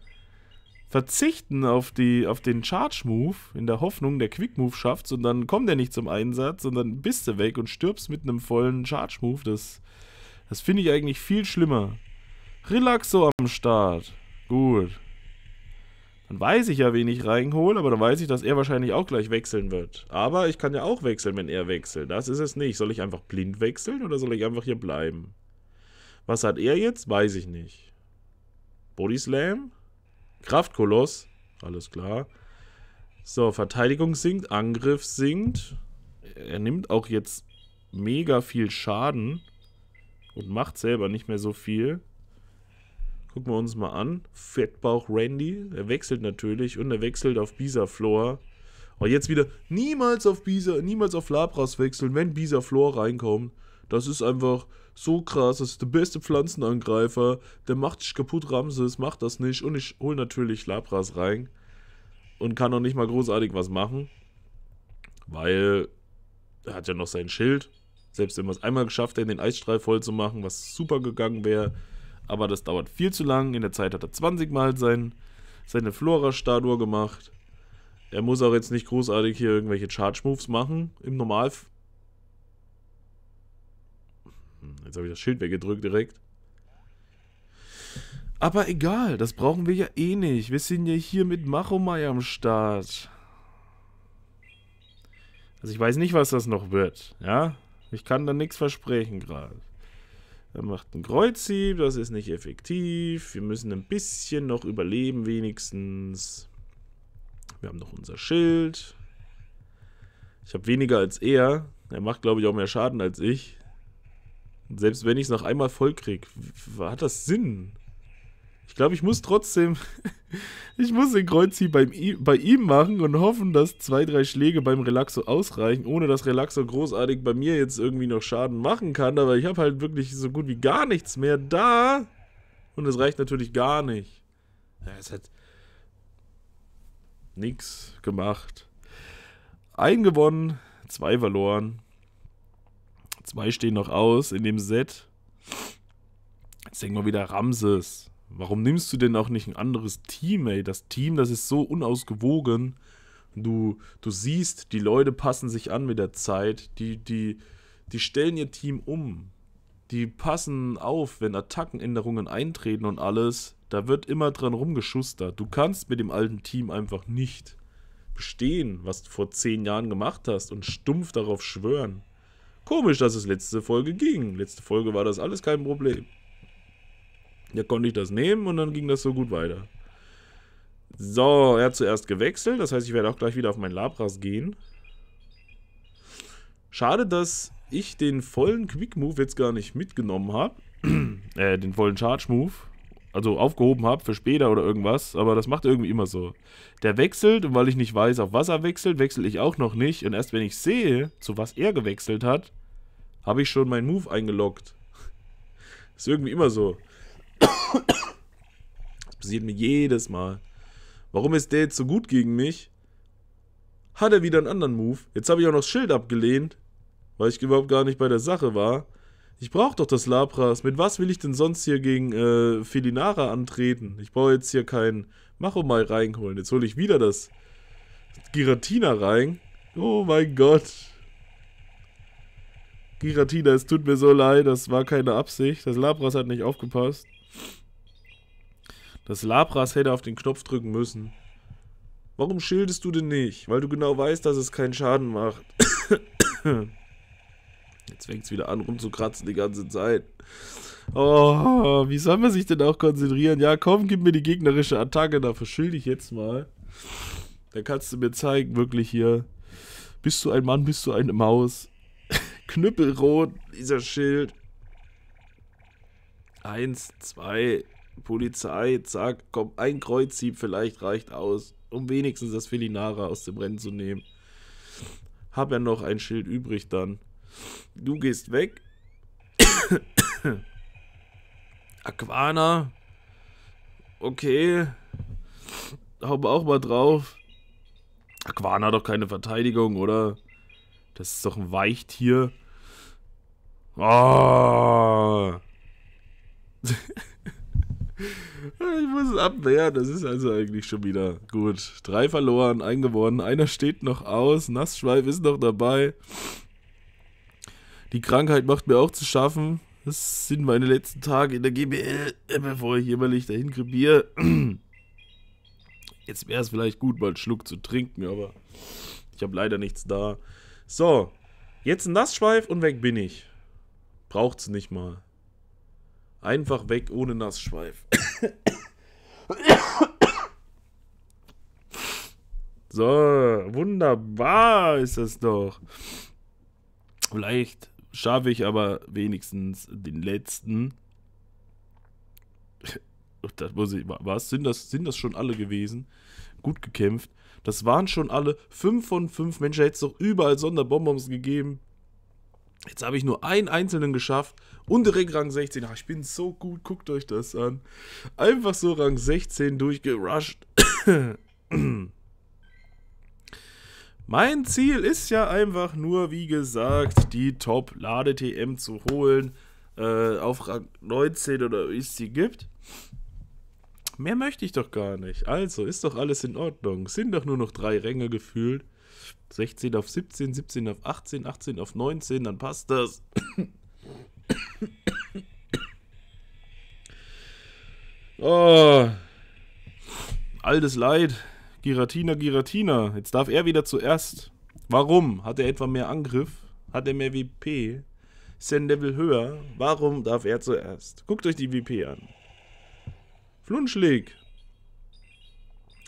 verzichten auf, die, auf den Charge-Move in der Hoffnung, der Quick-Move schafft und dann kommt er nicht zum Einsatz und dann bist du weg und stirbst mit einem vollen Charge-Move. Das, das finde ich eigentlich viel schlimmer. Relaxo am Start. Gut. Dann weiß ich ja, wen ich reinhole, aber dann weiß ich, dass er wahrscheinlich auch gleich wechseln wird. Aber ich kann ja auch wechseln, wenn er wechselt. Das ist es nicht. Soll ich einfach blind wechseln oder soll ich einfach hier bleiben? Was hat er jetzt? Weiß ich nicht. Bodyslam? Slam? Kraftkoloss. Alles klar. So, Verteidigung sinkt, Angriff sinkt. Er nimmt auch jetzt mega viel Schaden und macht selber nicht mehr so viel. Gucken wir uns mal an. Fettbauch Randy. Er wechselt natürlich und er wechselt auf Bisaflor. Und oh, jetzt wieder niemals auf Bisa, niemals auf Labras wechseln, wenn Bisaflor reinkommt. Das ist einfach, so krass, das ist der beste Pflanzenangreifer, der macht dich kaputt, Ramses, macht das nicht. Und ich hole natürlich Labras rein und kann noch nicht mal großartig was machen, weil er hat ja noch sein Schild. Selbst wenn man es einmal geschafft hätten, den Eisstrahl voll zu machen, was super gegangen wäre. Aber das dauert viel zu lang. In der Zeit hat er 20 Mal sein, seine Flora-Statue gemacht. Er muss auch jetzt nicht großartig hier irgendwelche Charge-Moves machen. Im Normalfall Jetzt habe ich das Schild weggedrückt direkt. Aber egal, das brauchen wir ja eh nicht. Wir sind ja hier mit Machomai am Start. Also ich weiß nicht, was das noch wird, ja? Ich kann da nichts versprechen gerade. Er macht ein Kreuzhieb, das ist nicht effektiv. Wir müssen ein bisschen noch überleben wenigstens. Wir haben noch unser Schild. Ich habe weniger als er. Er macht, glaube ich, auch mehr Schaden als ich selbst wenn ich es noch einmal voll kriege, hat das Sinn? Ich glaube, ich muss trotzdem, ich muss den Kreuzhieb beim, bei ihm machen und hoffen, dass zwei, drei Schläge beim Relaxo ausreichen, ohne dass Relaxo großartig bei mir jetzt irgendwie noch Schaden machen kann, aber ich habe halt wirklich so gut wie gar nichts mehr da und es reicht natürlich gar nicht. Ja, es hat nichts gemacht. Ein gewonnen, zwei verloren. Zwei stehen noch aus in dem Set. Jetzt denken wir wieder Ramses. Warum nimmst du denn auch nicht ein anderes Team, ey? Das Team, das ist so unausgewogen. Du, du siehst, die Leute passen sich an mit der Zeit. Die, die, die stellen ihr Team um. Die passen auf, wenn Attackenänderungen eintreten und alles. Da wird immer dran rumgeschustert. Du kannst mit dem alten Team einfach nicht bestehen, was du vor zehn Jahren gemacht hast und stumpf darauf schwören. Komisch, dass es letzte Folge ging. Letzte Folge war das alles kein Problem. Da konnte ich das nehmen und dann ging das so gut weiter. So, er hat zuerst gewechselt. Das heißt, ich werde auch gleich wieder auf meinen Labras gehen. Schade, dass ich den vollen Quick Move jetzt gar nicht mitgenommen habe. äh, den vollen Charge Move also aufgehoben habe für später oder irgendwas, aber das macht irgendwie immer so. Der wechselt und weil ich nicht weiß, auf was er wechselt, wechsle ich auch noch nicht. Und erst wenn ich sehe, zu was er gewechselt hat, habe ich schon meinen Move eingeloggt. Ist irgendwie immer so. Das passiert mir jedes Mal. Warum ist der jetzt so gut gegen mich? Hat er wieder einen anderen Move? Jetzt habe ich auch noch das Schild abgelehnt, weil ich überhaupt gar nicht bei der Sache war. Ich brauche doch das Labras. Mit was will ich denn sonst hier gegen äh, Felinara antreten? Ich brauche jetzt hier keinen mal reinholen. Jetzt hole ich wieder das Giratina rein. Oh mein Gott. Giratina, es tut mir so leid. Das war keine Absicht. Das Labras hat nicht aufgepasst. Das Labras hätte auf den Knopf drücken müssen. Warum schildest du denn nicht? Weil du genau weißt, dass es keinen Schaden macht. Jetzt fängt es wieder an rumzukratzen die ganze Zeit. Oh, wie soll man sich denn auch konzentrieren? Ja, komm, gib mir die gegnerische Attacke, da verschilde ich jetzt mal. Da kannst du mir zeigen, wirklich hier. Bist du ein Mann, bist du eine Maus? Knüppelrot, dieser Schild. Eins, zwei, Polizei, zack, komm, ein Kreuzhieb vielleicht reicht aus, um wenigstens das Felinara aus dem Rennen zu nehmen. Hab ja noch ein Schild übrig dann. Du gehst weg. Aquana. Okay. Hau auch mal drauf. Aquana hat doch keine Verteidigung, oder? Das ist doch ein Weichtier. Oh. ich muss es abwehren. Das ist also eigentlich schon wieder gut. Drei verloren, ein gewonnen. Einer steht noch aus. Nassschweif ist noch dabei. Die Krankheit macht mir auch zu schaffen. Das sind meine letzten Tage in der GBL, äh, bevor ich jämmerlich dahin krepiere. Jetzt wäre es vielleicht gut, mal einen Schluck zu trinken, aber ich habe leider nichts da. So, jetzt ein Nassschweif und weg bin ich. Braucht's nicht mal. Einfach weg ohne Nassschweif. so, wunderbar ist das doch. Vielleicht schaffe ich aber wenigstens den letzten. Das muss ich, was? Sind das, sind das schon alle gewesen? Gut gekämpft. Das waren schon alle. Fünf von fünf Menschen. Hätte es doch überall Sonderbonbons gegeben. Jetzt habe ich nur einen einzelnen geschafft und direkt Rang 16. Ach, ich bin so gut, guckt euch das an. Einfach so Rang 16 durchgerusht. Mein Ziel ist ja einfach nur, wie gesagt, die Top-Lade-TM zu holen. Äh, auf Rang 19 oder wie es sie gibt. Mehr möchte ich doch gar nicht. Also ist doch alles in Ordnung. Sind doch nur noch drei Ränge gefühlt. 16 auf 17, 17 auf 18, 18 auf 19, dann passt das. oh. Altes Leid. Giratina, Giratina. Jetzt darf er wieder zuerst. Warum? Hat er etwa mehr Angriff? Hat er mehr WP? Ist er ein Level höher? Warum darf er zuerst? Guckt euch die WP an. Flunschlig.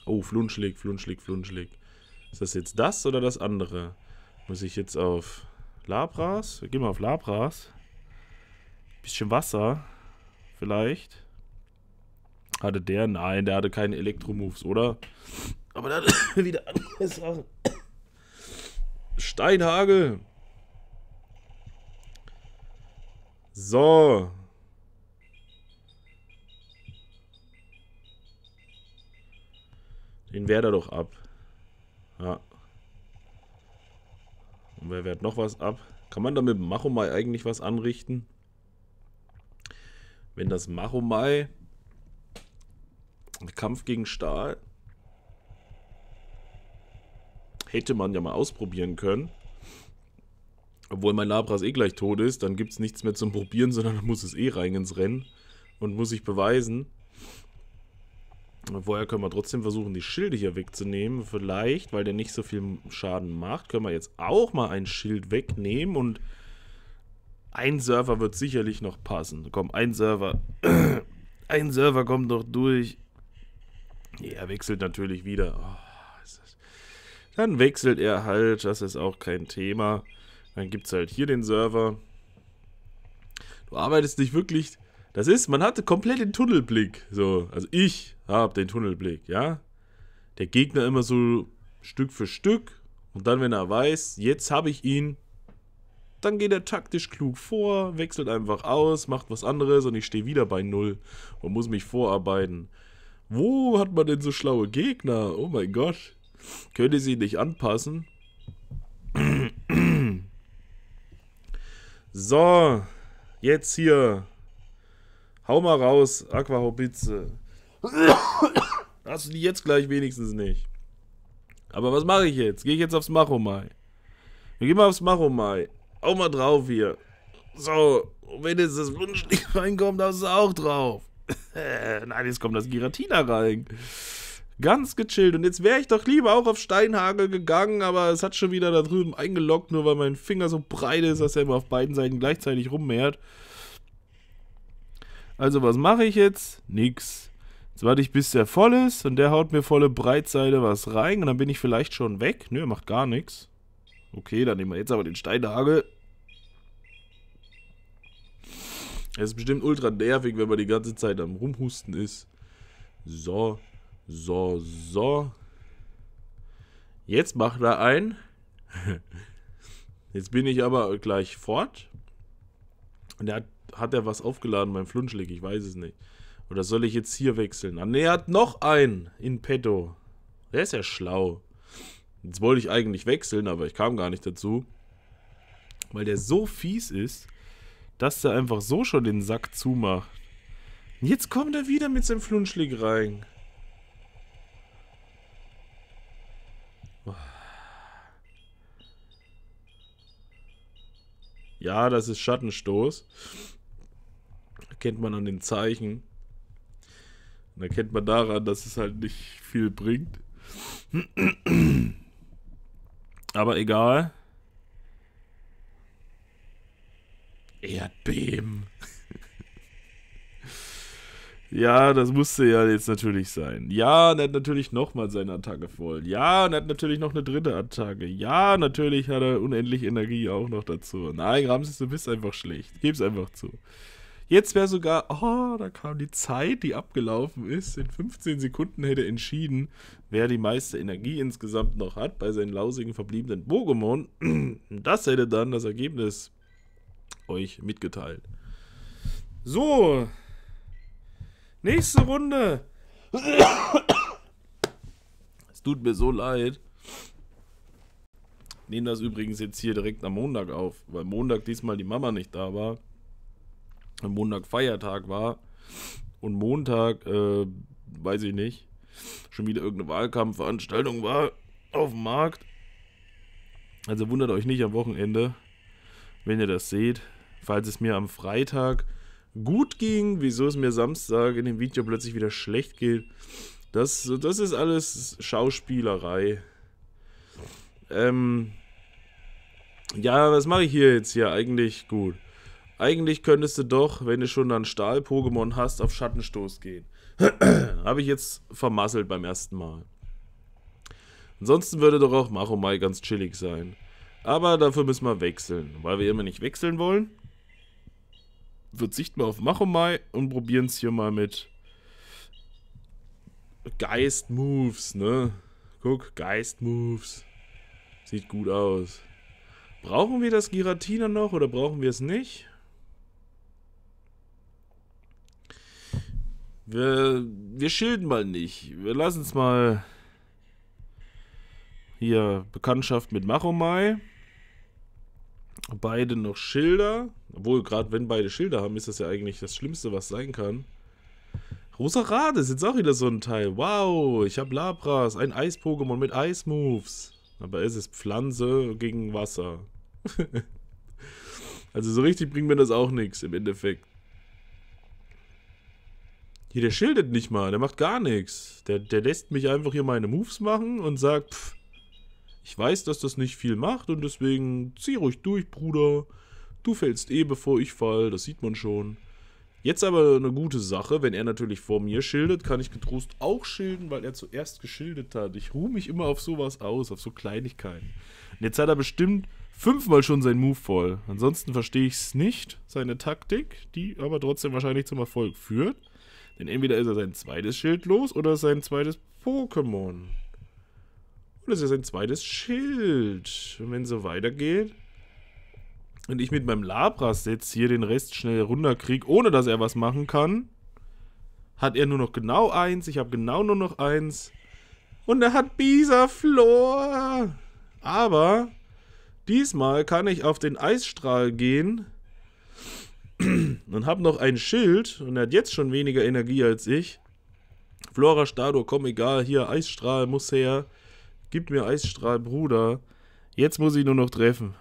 Oh, Flunschlig, Flunschlig, Flunschlig. Ist das jetzt das oder das andere? Muss ich jetzt auf Labras? Wir gehen mal auf Labras. Bisschen Wasser. Vielleicht. Hatte der? Nein, der hatte keine Elektromoves, oder? Aber dann wieder andere Sachen. Steinhagel. So. Den wehrt er doch ab. Ja. Und wer wehrt noch was ab? Kann man damit Machomai eigentlich was anrichten? Wenn das Machomai Kampf gegen Stahl Hätte man ja mal ausprobieren können. Obwohl mein Labras eh gleich tot ist, dann gibt es nichts mehr zum Probieren, sondern dann muss es eh rein ins Rennen und muss sich beweisen. Vorher können wir trotzdem versuchen, die Schilde hier wegzunehmen. Vielleicht, weil der nicht so viel Schaden macht, können wir jetzt auch mal ein Schild wegnehmen und ein Server wird sicherlich noch passen. Komm, ein Server. ein Server kommt doch durch. Er wechselt natürlich wieder. Oh. Dann wechselt er halt, das ist auch kein Thema. Dann gibt es halt hier den Server. Du arbeitest nicht wirklich. Das ist, man hatte komplett den Tunnelblick. So, also ich habe den Tunnelblick, ja. Der Gegner immer so Stück für Stück. Und dann, wenn er weiß, jetzt habe ich ihn, dann geht er taktisch klug vor, wechselt einfach aus, macht was anderes und ich stehe wieder bei Null und muss mich vorarbeiten. Wo hat man denn so schlaue Gegner? Oh mein Gott. Könnte sie nicht anpassen. So, jetzt hier. Hau mal raus, Aquahobitze. Hast du die jetzt gleich wenigstens nicht. Aber was mache ich jetzt? Gehe ich jetzt aufs Machomai? Geh mal aufs Machomai. Hau mal drauf hier. So, und wenn jetzt das Wunsch nicht reinkommt, da ist es auch drauf. Nein, jetzt kommt das Giratina rein. Ganz gechillt. Und jetzt wäre ich doch lieber auch auf Steinhagel gegangen, aber es hat schon wieder da drüben eingeloggt, nur weil mein Finger so breit ist, dass er immer auf beiden Seiten gleichzeitig rummehrt. Also was mache ich jetzt? Nix. Jetzt warte ich, bis der voll ist und der haut mir volle Breitseite was rein und dann bin ich vielleicht schon weg. Nö, macht gar nichts. Okay, dann nehmen wir jetzt aber den Steinhagel. Es ist bestimmt ultra nervig, wenn man die ganze Zeit am Rumhusten ist. So, so, so. Jetzt macht er ein. Jetzt bin ich aber gleich fort. Und er hat, hat er was aufgeladen beim Flunschlick, ich weiß es nicht. Oder soll ich jetzt hier wechseln? Ah, ne, er hat noch einen in petto. Der ist ja schlau. Jetzt wollte ich eigentlich wechseln, aber ich kam gar nicht dazu. Weil der so fies ist, dass der einfach so schon den Sack zumacht. Und jetzt kommt er wieder mit seinem Flunschlick rein. Ja, das ist Schattenstoß. Erkennt man an den Zeichen. Und erkennt man daran, dass es halt nicht viel bringt. Aber egal. Erdbeben. Ja, das musste ja jetzt natürlich sein. Ja, und er hat natürlich nochmal seine Attacke voll. Ja, und er hat natürlich noch eine dritte Attacke. Ja, natürlich hat er unendlich Energie auch noch dazu. Nein, Ramses, du bist einfach schlecht. Gib's einfach zu. Jetzt wäre sogar, oh, da kam die Zeit, die abgelaufen ist. In 15 Sekunden hätte entschieden, wer die meiste Energie insgesamt noch hat bei seinen lausigen verbliebenen Pokémon. Das hätte dann das Ergebnis euch mitgeteilt. So, Nächste Runde. Es tut mir so leid. Nehmen das übrigens jetzt hier direkt am Montag auf, weil Montag diesmal die Mama nicht da war. Und Montag Feiertag war. Und Montag, äh, weiß ich nicht, schon wieder irgendeine Wahlkampfveranstaltung war auf dem Markt. Also wundert euch nicht am Wochenende, wenn ihr das seht. Falls es mir am Freitag gut ging, wieso es mir Samstag in dem Video plötzlich wieder schlecht geht. Das, das ist alles Schauspielerei. Ähm ja, was mache ich hier jetzt hier eigentlich gut? Eigentlich könntest du doch, wenn du schon dann Stahl-Pokémon hast, auf Schattenstoß gehen. Habe ich jetzt vermasselt beim ersten Mal. Ansonsten würde doch auch Machomai ganz chillig sein. Aber dafür müssen wir wechseln. Weil wir immer nicht wechseln wollen, verzichten wir auf Machomai und probieren es hier mal mit Geist Moves, ne? Guck, Geist Moves. Sieht gut aus. Brauchen wir das Giratina noch oder brauchen wir es nicht? Wir, wir schilden mal nicht. Wir lassen es mal hier Bekanntschaft mit Machomai beide noch Schilder. Obwohl, gerade wenn beide Schilder haben, ist das ja eigentlich das Schlimmste, was sein kann. Rosa Rade ist jetzt auch wieder so ein Teil. Wow, ich habe Labras, ein Eis-Pokémon mit Eis-Moves. Aber es ist Pflanze gegen Wasser. also so richtig bringt mir das auch nichts im Endeffekt. Hier, der schildert nicht mal, der macht gar nichts. Der, der lässt mich einfach hier meine Moves machen und sagt, pff, ich weiß, dass das nicht viel macht und deswegen zieh ruhig durch, Bruder. Du fällst eh, bevor ich fall, das sieht man schon. Jetzt aber eine gute Sache, wenn er natürlich vor mir schildert, kann ich getrost auch schilden, weil er zuerst geschildert hat. Ich ruhe mich immer auf sowas aus, auf so Kleinigkeiten. Und jetzt hat er bestimmt fünfmal schon seinen Move voll. Ansonsten verstehe ich es nicht, seine Taktik, die aber trotzdem wahrscheinlich zum Erfolg führt. Denn entweder ist er sein zweites Schild los oder sein zweites Pokémon. Und das ist ein zweites Schild. Und wenn es so weitergeht und ich mit meinem Labras jetzt hier den Rest schnell runterkriege, ohne dass er was machen kann, hat er nur noch genau eins, ich habe genau nur noch eins. Und er hat Bisaflor. Aber diesmal kann ich auf den Eisstrahl gehen und habe noch ein Schild und er hat jetzt schon weniger Energie als ich. Flora, Stador, komm egal, hier Eisstrahl muss her. Gib mir Eisstrahl, Bruder. Jetzt muss ich nur noch treffen.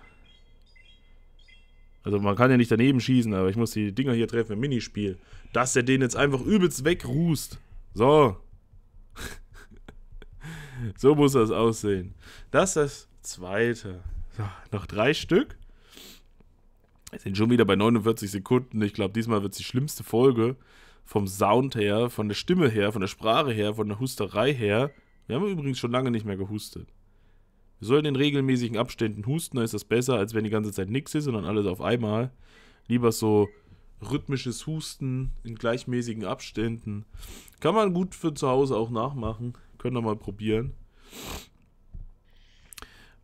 Also man kann ja nicht daneben schießen, aber ich muss die Dinger hier treffen im Minispiel. Dass der den jetzt einfach übelst wegrußt. So. so muss das aussehen. Das ist das zweite. So, noch drei Stück. Wir sind schon wieder bei 49 Sekunden. Ich glaube, diesmal wird es die schlimmste Folge. Vom Sound her, von der Stimme her, von der Sprache her, von der Husterei her. Wir haben übrigens schon lange nicht mehr gehustet. Wir sollen in regelmäßigen Abständen husten, dann ist das besser, als wenn die ganze Zeit nichts ist, und dann alles auf einmal. Lieber so rhythmisches Husten in gleichmäßigen Abständen. Kann man gut für zu Hause auch nachmachen. Können wir mal probieren.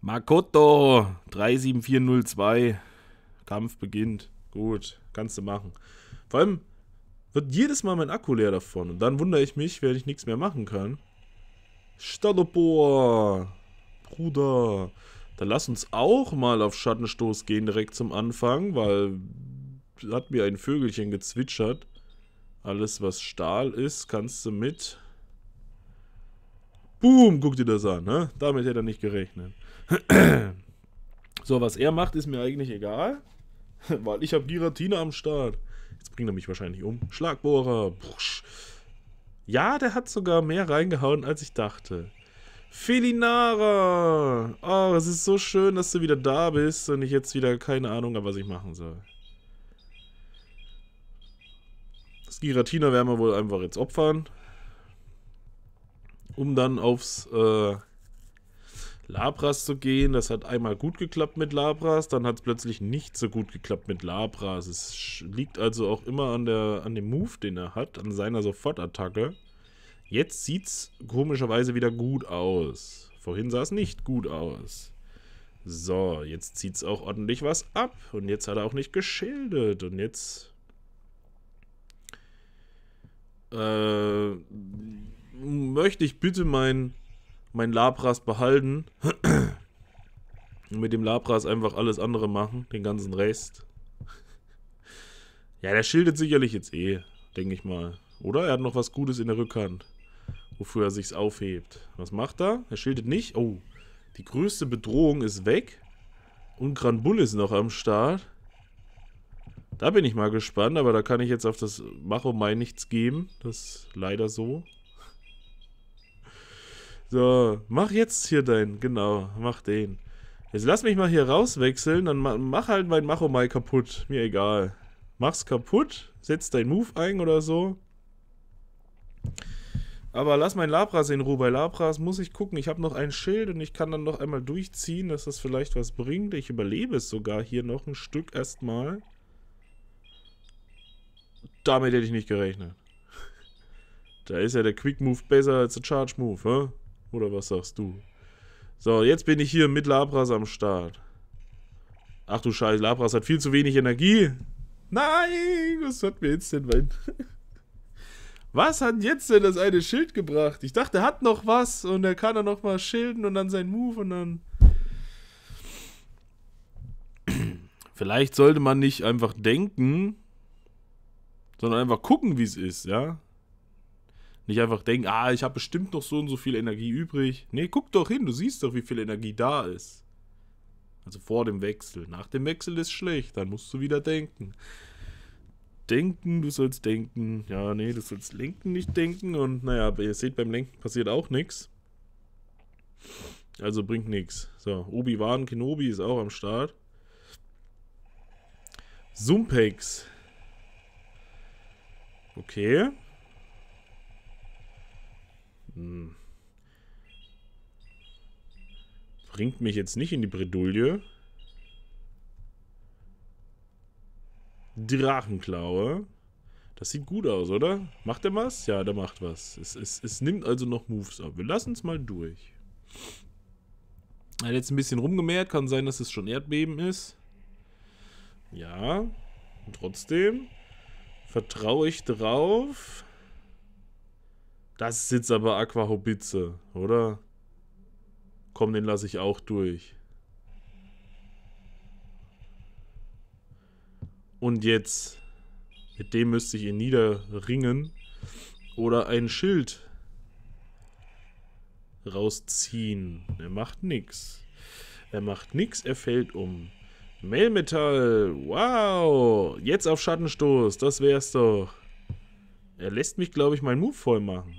Makoto 37402. Kampf beginnt. Gut, kannst du machen. Vor allem wird jedes Mal mein Akku leer davon. Und dann wundere ich mich, wenn ich nichts mehr machen kann. Stallopor, Bruder. Dann lass uns auch mal auf Schattenstoß gehen, direkt zum Anfang, weil hat mir ein Vögelchen gezwitschert. Alles, was Stahl ist, kannst du mit... Boom, guck dir das an, ne? Damit hätte er nicht gerechnet. so, was er macht, ist mir eigentlich egal, weil ich habe Giratina am Start. Jetzt bringt er mich wahrscheinlich um. Schlagbohrer, Brusch. Ja, der hat sogar mehr reingehauen, als ich dachte. Felinara! Oh, es ist so schön, dass du wieder da bist und ich jetzt wieder keine Ahnung habe, was ich machen soll. Das Giratina werden wir wohl einfach jetzt opfern. Um dann aufs äh, Labras zu gehen. Das hat einmal gut geklappt mit Labras, dann hat es plötzlich nicht so gut geklappt mit Labras. Es liegt also auch immer an, der, an dem Move, den er hat, an seiner Sofortattacke. Jetzt sieht es komischerweise wieder gut aus. Vorhin sah es nicht gut aus. So, jetzt zieht es auch ordentlich was ab. Und jetzt hat er auch nicht geschildert. Und jetzt... Äh, möchte ich bitte meinen mein Labras behalten. Und mit dem Labras einfach alles andere machen, den ganzen Rest. ja, der schildet sicherlich jetzt eh, denke ich mal. Oder? Er hat noch was Gutes in der Rückhand, wofür er sich's aufhebt. Was macht er? Er schildet nicht. Oh, die größte Bedrohung ist weg. Und Granbull ist noch am Start. Da bin ich mal gespannt, aber da kann ich jetzt auf das Macho Mai nichts geben. Das ist leider so. So, mach jetzt hier deinen. Genau, mach den. Jetzt lass mich mal hier rauswechseln, dann mach halt mein Macho Machomai kaputt. Mir egal. Mach's kaputt, setz dein Move ein oder so. Aber lass mein Labras in Ruhe. Bei Labras muss ich gucken. Ich habe noch ein Schild und ich kann dann noch einmal durchziehen, dass das vielleicht was bringt. Ich überlebe es sogar hier noch ein Stück erstmal. Damit hätte ich nicht gerechnet. Da ist ja der Quick Move besser als der Charge Move, hä? Oder was sagst du? So, jetzt bin ich hier mit Labras am Start. Ach du Scheiße, Labras hat viel zu wenig Energie. Nein, was hat mir jetzt denn mein... Was hat jetzt denn das eine Schild gebracht? Ich dachte, er hat noch was und er kann dann noch mal schilden und dann sein Move und dann... Vielleicht sollte man nicht einfach denken, sondern einfach gucken, wie es ist, ja? Nicht einfach denken, ah, ich habe bestimmt noch so und so viel Energie übrig. Nee, guck doch hin, du siehst doch, wie viel Energie da ist. Also vor dem Wechsel. Nach dem Wechsel ist schlecht, dann musst du wieder denken. Denken, du sollst denken. Ja, nee, du sollst lenken, nicht denken. Und naja, ihr seht, beim Lenken passiert auch nichts. Also bringt nichts. So, Obi-Wan Kenobi ist auch am Start. Sumpex. Okay. Hm. Bringt mich jetzt nicht in die Bredouille. Drachenklaue. Das sieht gut aus, oder? Macht er was? Ja, der macht was. Es, es, es nimmt also noch Moves ab. Wir lassen es mal durch. Er hat jetzt ein bisschen rumgemäht. Kann sein, dass es schon Erdbeben ist. Ja. Trotzdem vertraue ich drauf. Das ist jetzt aber Aquahobitze, oder? Komm, den lasse ich auch durch. Und jetzt, mit dem müsste ich ihn niederringen oder ein Schild rausziehen. Er macht nix. Er macht nix, er fällt um. Melmetall, wow, jetzt auf Schattenstoß, das wär's doch. Er lässt mich, glaube ich, meinen Move voll machen.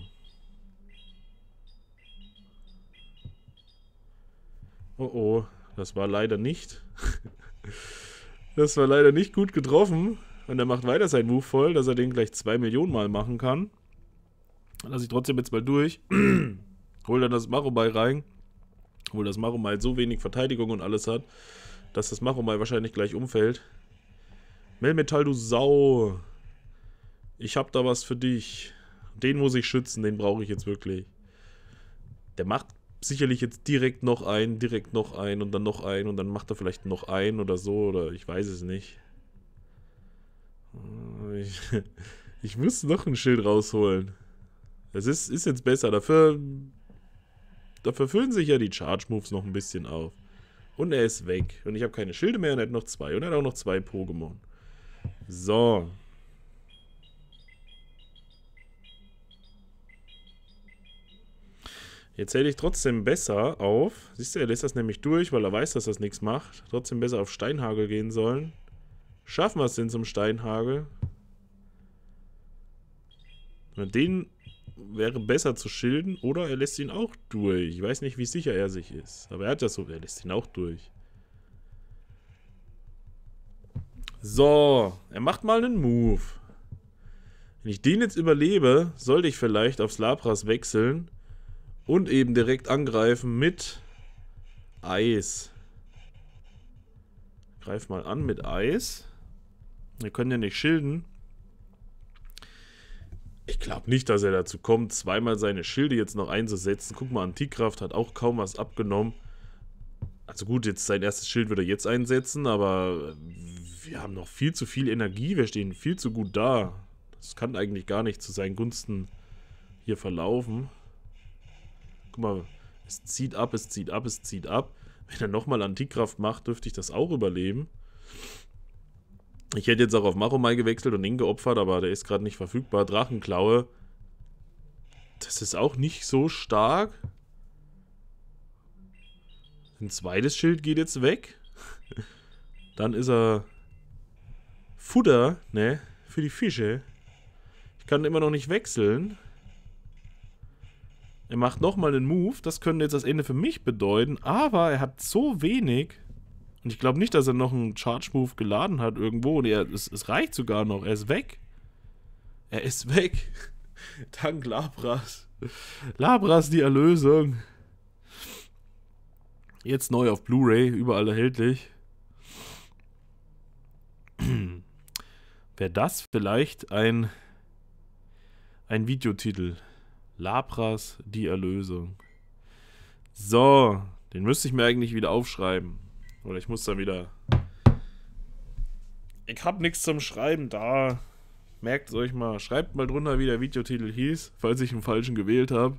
Oh oh, das war leider nicht. das war leider nicht gut getroffen. Und er macht weiter seinen Move voll, dass er den gleich 2 Millionen Mal machen kann. Lass ich trotzdem jetzt mal durch. Hol dann das Marubai rein. Obwohl das Marubai so wenig Verteidigung und alles hat, dass das Marubai wahrscheinlich gleich umfällt. Melmetall, du Sau. Ich hab da was für dich. Den muss ich schützen, den brauche ich jetzt wirklich. Der macht sicherlich jetzt direkt noch ein, direkt noch ein und dann noch ein und dann macht er vielleicht noch ein oder so oder ich weiß es nicht. Ich, ich muss noch ein Schild rausholen. Das ist, ist jetzt besser. Dafür, dafür füllen sich ja die Charge-Moves noch ein bisschen auf. Und er ist weg. Und ich habe keine Schilde mehr und er hat noch zwei. Und er hat auch noch zwei Pokémon. So. Jetzt hätte ich trotzdem besser auf. Siehst du, er lässt das nämlich durch, weil er weiß, dass das nichts macht. Trotzdem besser auf Steinhagel gehen sollen. Schaffen wir es denn zum Steinhagel? Den wäre besser zu schilden oder er lässt ihn auch durch. Ich weiß nicht, wie sicher er sich ist. Aber er hat das so, er lässt ihn auch durch. So, er macht mal einen Move. Wenn ich den jetzt überlebe, sollte ich vielleicht aufs Labras wechseln. Und eben direkt angreifen mit Eis. Greif mal an mit Eis. Wir können ja nicht schilden. Ich glaube nicht, dass er dazu kommt, zweimal seine Schilde jetzt noch einzusetzen. Guck mal, Antikraft hat auch kaum was abgenommen. Also gut, jetzt sein erstes Schild würde er jetzt einsetzen, aber wir haben noch viel zu viel Energie. Wir stehen viel zu gut da. Das kann eigentlich gar nicht zu seinen Gunsten hier verlaufen guck mal, es zieht ab, es zieht ab, es zieht ab. Wenn er nochmal Antikraft macht, dürfte ich das auch überleben. Ich hätte jetzt auch auf Maromai gewechselt und ihn geopfert, aber der ist gerade nicht verfügbar. Drachenklaue. Das ist auch nicht so stark. Ein zweites Schild geht jetzt weg. Dann ist er Futter, ne? Für die Fische. Ich kann immer noch nicht wechseln. Er macht nochmal einen Move. Das könnte jetzt das Ende für mich bedeuten. Aber er hat so wenig. Und ich glaube nicht, dass er noch einen Charge-Move geladen hat irgendwo. Und er, es, es reicht sogar noch. Er ist weg. Er ist weg. Dank Labras. Labras, die Erlösung. Jetzt neu auf Blu-ray, überall erhältlich. Wäre das vielleicht ein, ein Videotitel? Labras, die Erlösung. So, den müsste ich mir eigentlich wieder aufschreiben. Oder ich muss dann wieder. Ich hab nichts zum Schreiben da. Merkt es euch mal. Schreibt mal drunter, wie der Videotitel hieß, falls ich einen falschen gewählt habe.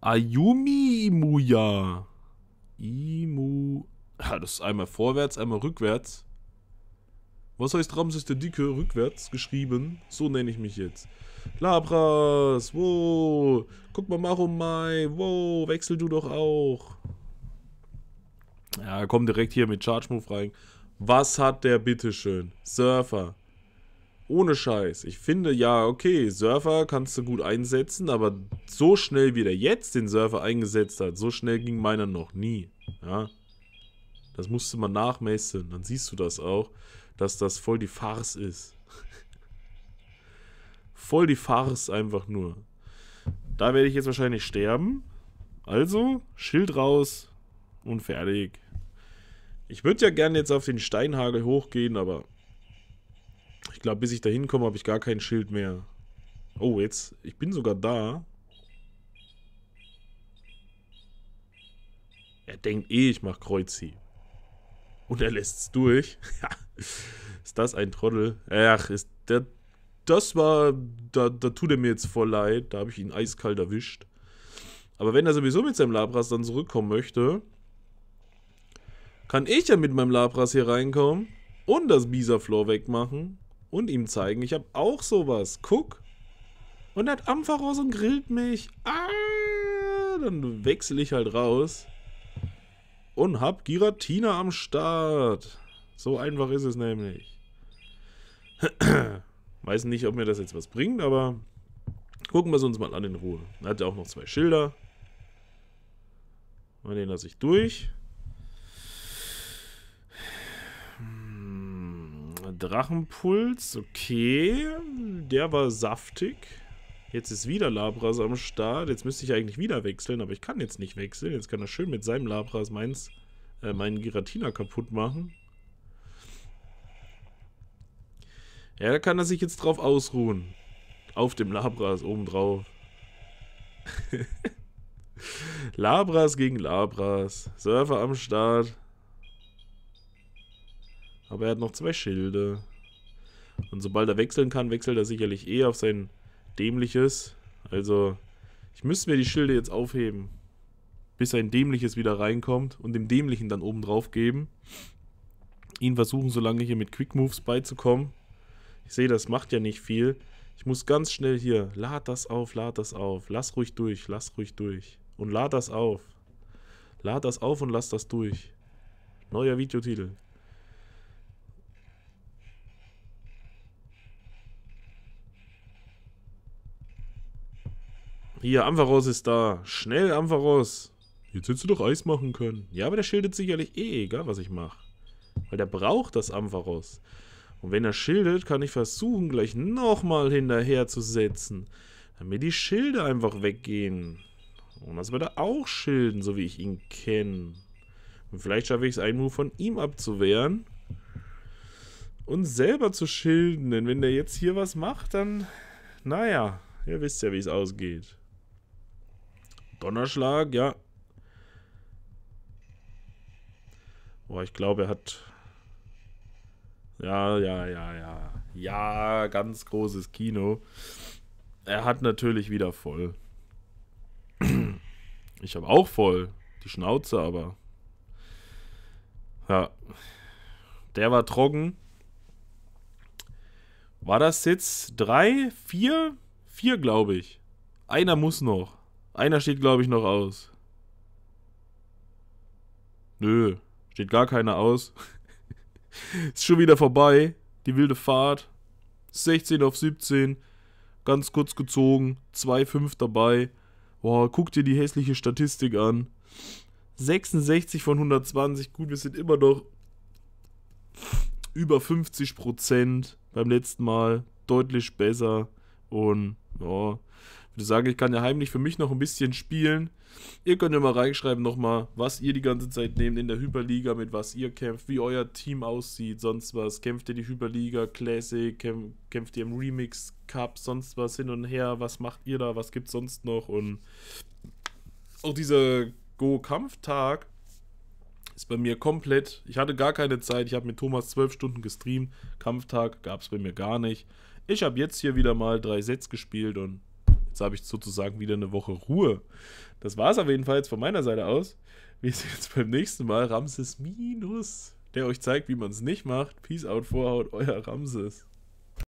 Ayumi Imuya. Imu. Ja, das ist einmal vorwärts, einmal rückwärts. Was heißt Ramses der Dicke rückwärts geschrieben? So nenne ich mich jetzt. Labras, wo? Guck mal, Marum Mai, wo? Wechsel du doch auch. Ja, komm direkt hier mit Charge Move rein. Was hat der bitteschön? Surfer. Ohne Scheiß. Ich finde, ja, okay, Surfer kannst du gut einsetzen, aber so schnell, wie der jetzt den Surfer eingesetzt hat, so schnell ging meiner noch nie. Ja. Das musste man nachmessen. Dann siehst du das auch, dass das voll die Farce ist. Voll die Farce einfach nur. Da werde ich jetzt wahrscheinlich sterben. Also, Schild raus und fertig. Ich würde ja gerne jetzt auf den Steinhagel hochgehen, aber ich glaube, bis ich da hinkomme, habe ich gar kein Schild mehr. Oh, jetzt, ich bin sogar da. Er denkt eh, ich mache Kreuzi. Und er lässt es durch. ist das ein Trottel? Ach, ist der das war, da, da tut er mir jetzt voll leid, da habe ich ihn eiskalt erwischt. Aber wenn er sowieso mit seinem Labras dann zurückkommen möchte, kann ich ja mit meinem Labras hier reinkommen und das Bisa-Floor wegmachen und ihm zeigen, ich habe auch sowas. Guck. Und er hat Ampharos und grillt mich. Ah, dann wechsle ich halt raus. Und hab Giratina am Start. So einfach ist es nämlich. Weiß nicht, ob mir das jetzt was bringt, aber gucken wir es uns mal an in Ruhe. Er hat ja auch noch zwei Schilder. Und den lasse ich durch. Hm, Drachenpuls, okay. Der war saftig. Jetzt ist wieder Labras am Start. Jetzt müsste ich eigentlich wieder wechseln, aber ich kann jetzt nicht wechseln. Jetzt kann er schön mit seinem Labras meins, äh, meinen Giratina kaputt machen. Ja, da kann er sich jetzt drauf ausruhen. Auf dem Labras obendrauf. Labras gegen Labras. Surfer am Start. Aber er hat noch zwei Schilde. Und sobald er wechseln kann, wechselt er sicherlich eh auf sein dämliches. Also, ich müsste mir die Schilde jetzt aufheben. Bis sein dämliches wieder reinkommt und dem dämlichen dann obendrauf geben. Ihn versuchen, solange hier mit Quick Moves beizukommen. Ich sehe, das macht ja nicht viel. Ich muss ganz schnell hier. Lad das auf, lad das auf. Lass ruhig durch, lass ruhig durch. Und lad das auf. Lad das auf und lass das durch. Neuer Videotitel. Hier, Ampharos ist da. Schnell, Ampharos. Jetzt hättest du doch Eis machen können. Ja, aber der schildert sicherlich eh, egal was ich mache. Weil der braucht das Ampharos. Und wenn er schildet, kann ich versuchen, gleich nochmal hinterher zu setzen, damit die Schilde einfach weggehen. Und das wird er auch schilden, so wie ich ihn kenne. Und vielleicht schaffe ich es, einen Move von ihm abzuwehren. Und selber zu schilden, denn wenn der jetzt hier was macht, dann... Naja, ihr wisst ja, wie es ausgeht. Donnerschlag, ja. Boah, ich glaube, er hat ja, ja, ja, ja. Ja, ganz großes Kino. Er hat natürlich wieder voll. Ich habe auch voll. Die Schnauze aber. Ja. Der war trocken. War das jetzt drei, vier? Vier, glaube ich. Einer muss noch. Einer steht, glaube ich, noch aus. Nö, steht gar keiner aus. ist schon wieder vorbei. Die wilde Fahrt. 16 auf 17. Ganz kurz gezogen. 2,5 dabei. Boah, guck dir die hässliche Statistik an. 66 von 120. Gut, wir sind immer noch über 50 Prozent beim letzten Mal. Deutlich besser. Und ja, würde sagen, ich kann ja heimlich für mich noch ein bisschen spielen. Ihr könnt ja mal reinschreiben nochmal, was ihr die ganze Zeit nehmt in der Hyperliga, mit was ihr kämpft, wie euer Team aussieht, sonst was. Kämpft ihr die Hyperliga, Classic, kämpf, kämpft ihr im Remix Cup, sonst was hin und her, was macht ihr da, was gibt's sonst noch und auch dieser Go-Kampftag ist bei mir komplett, ich hatte gar keine Zeit, ich habe mit Thomas zwölf Stunden gestreamt, Kampftag gab es bei mir gar nicht. Ich habe jetzt hier wieder mal drei Sets gespielt und Jetzt habe ich sozusagen wieder eine Woche Ruhe. Das war es auf jeden Fall jetzt von meiner Seite aus. Wir sehen uns beim nächsten Mal. Ramses Minus, der euch zeigt, wie man es nicht macht. Peace out, Vorhaut, euer Ramses.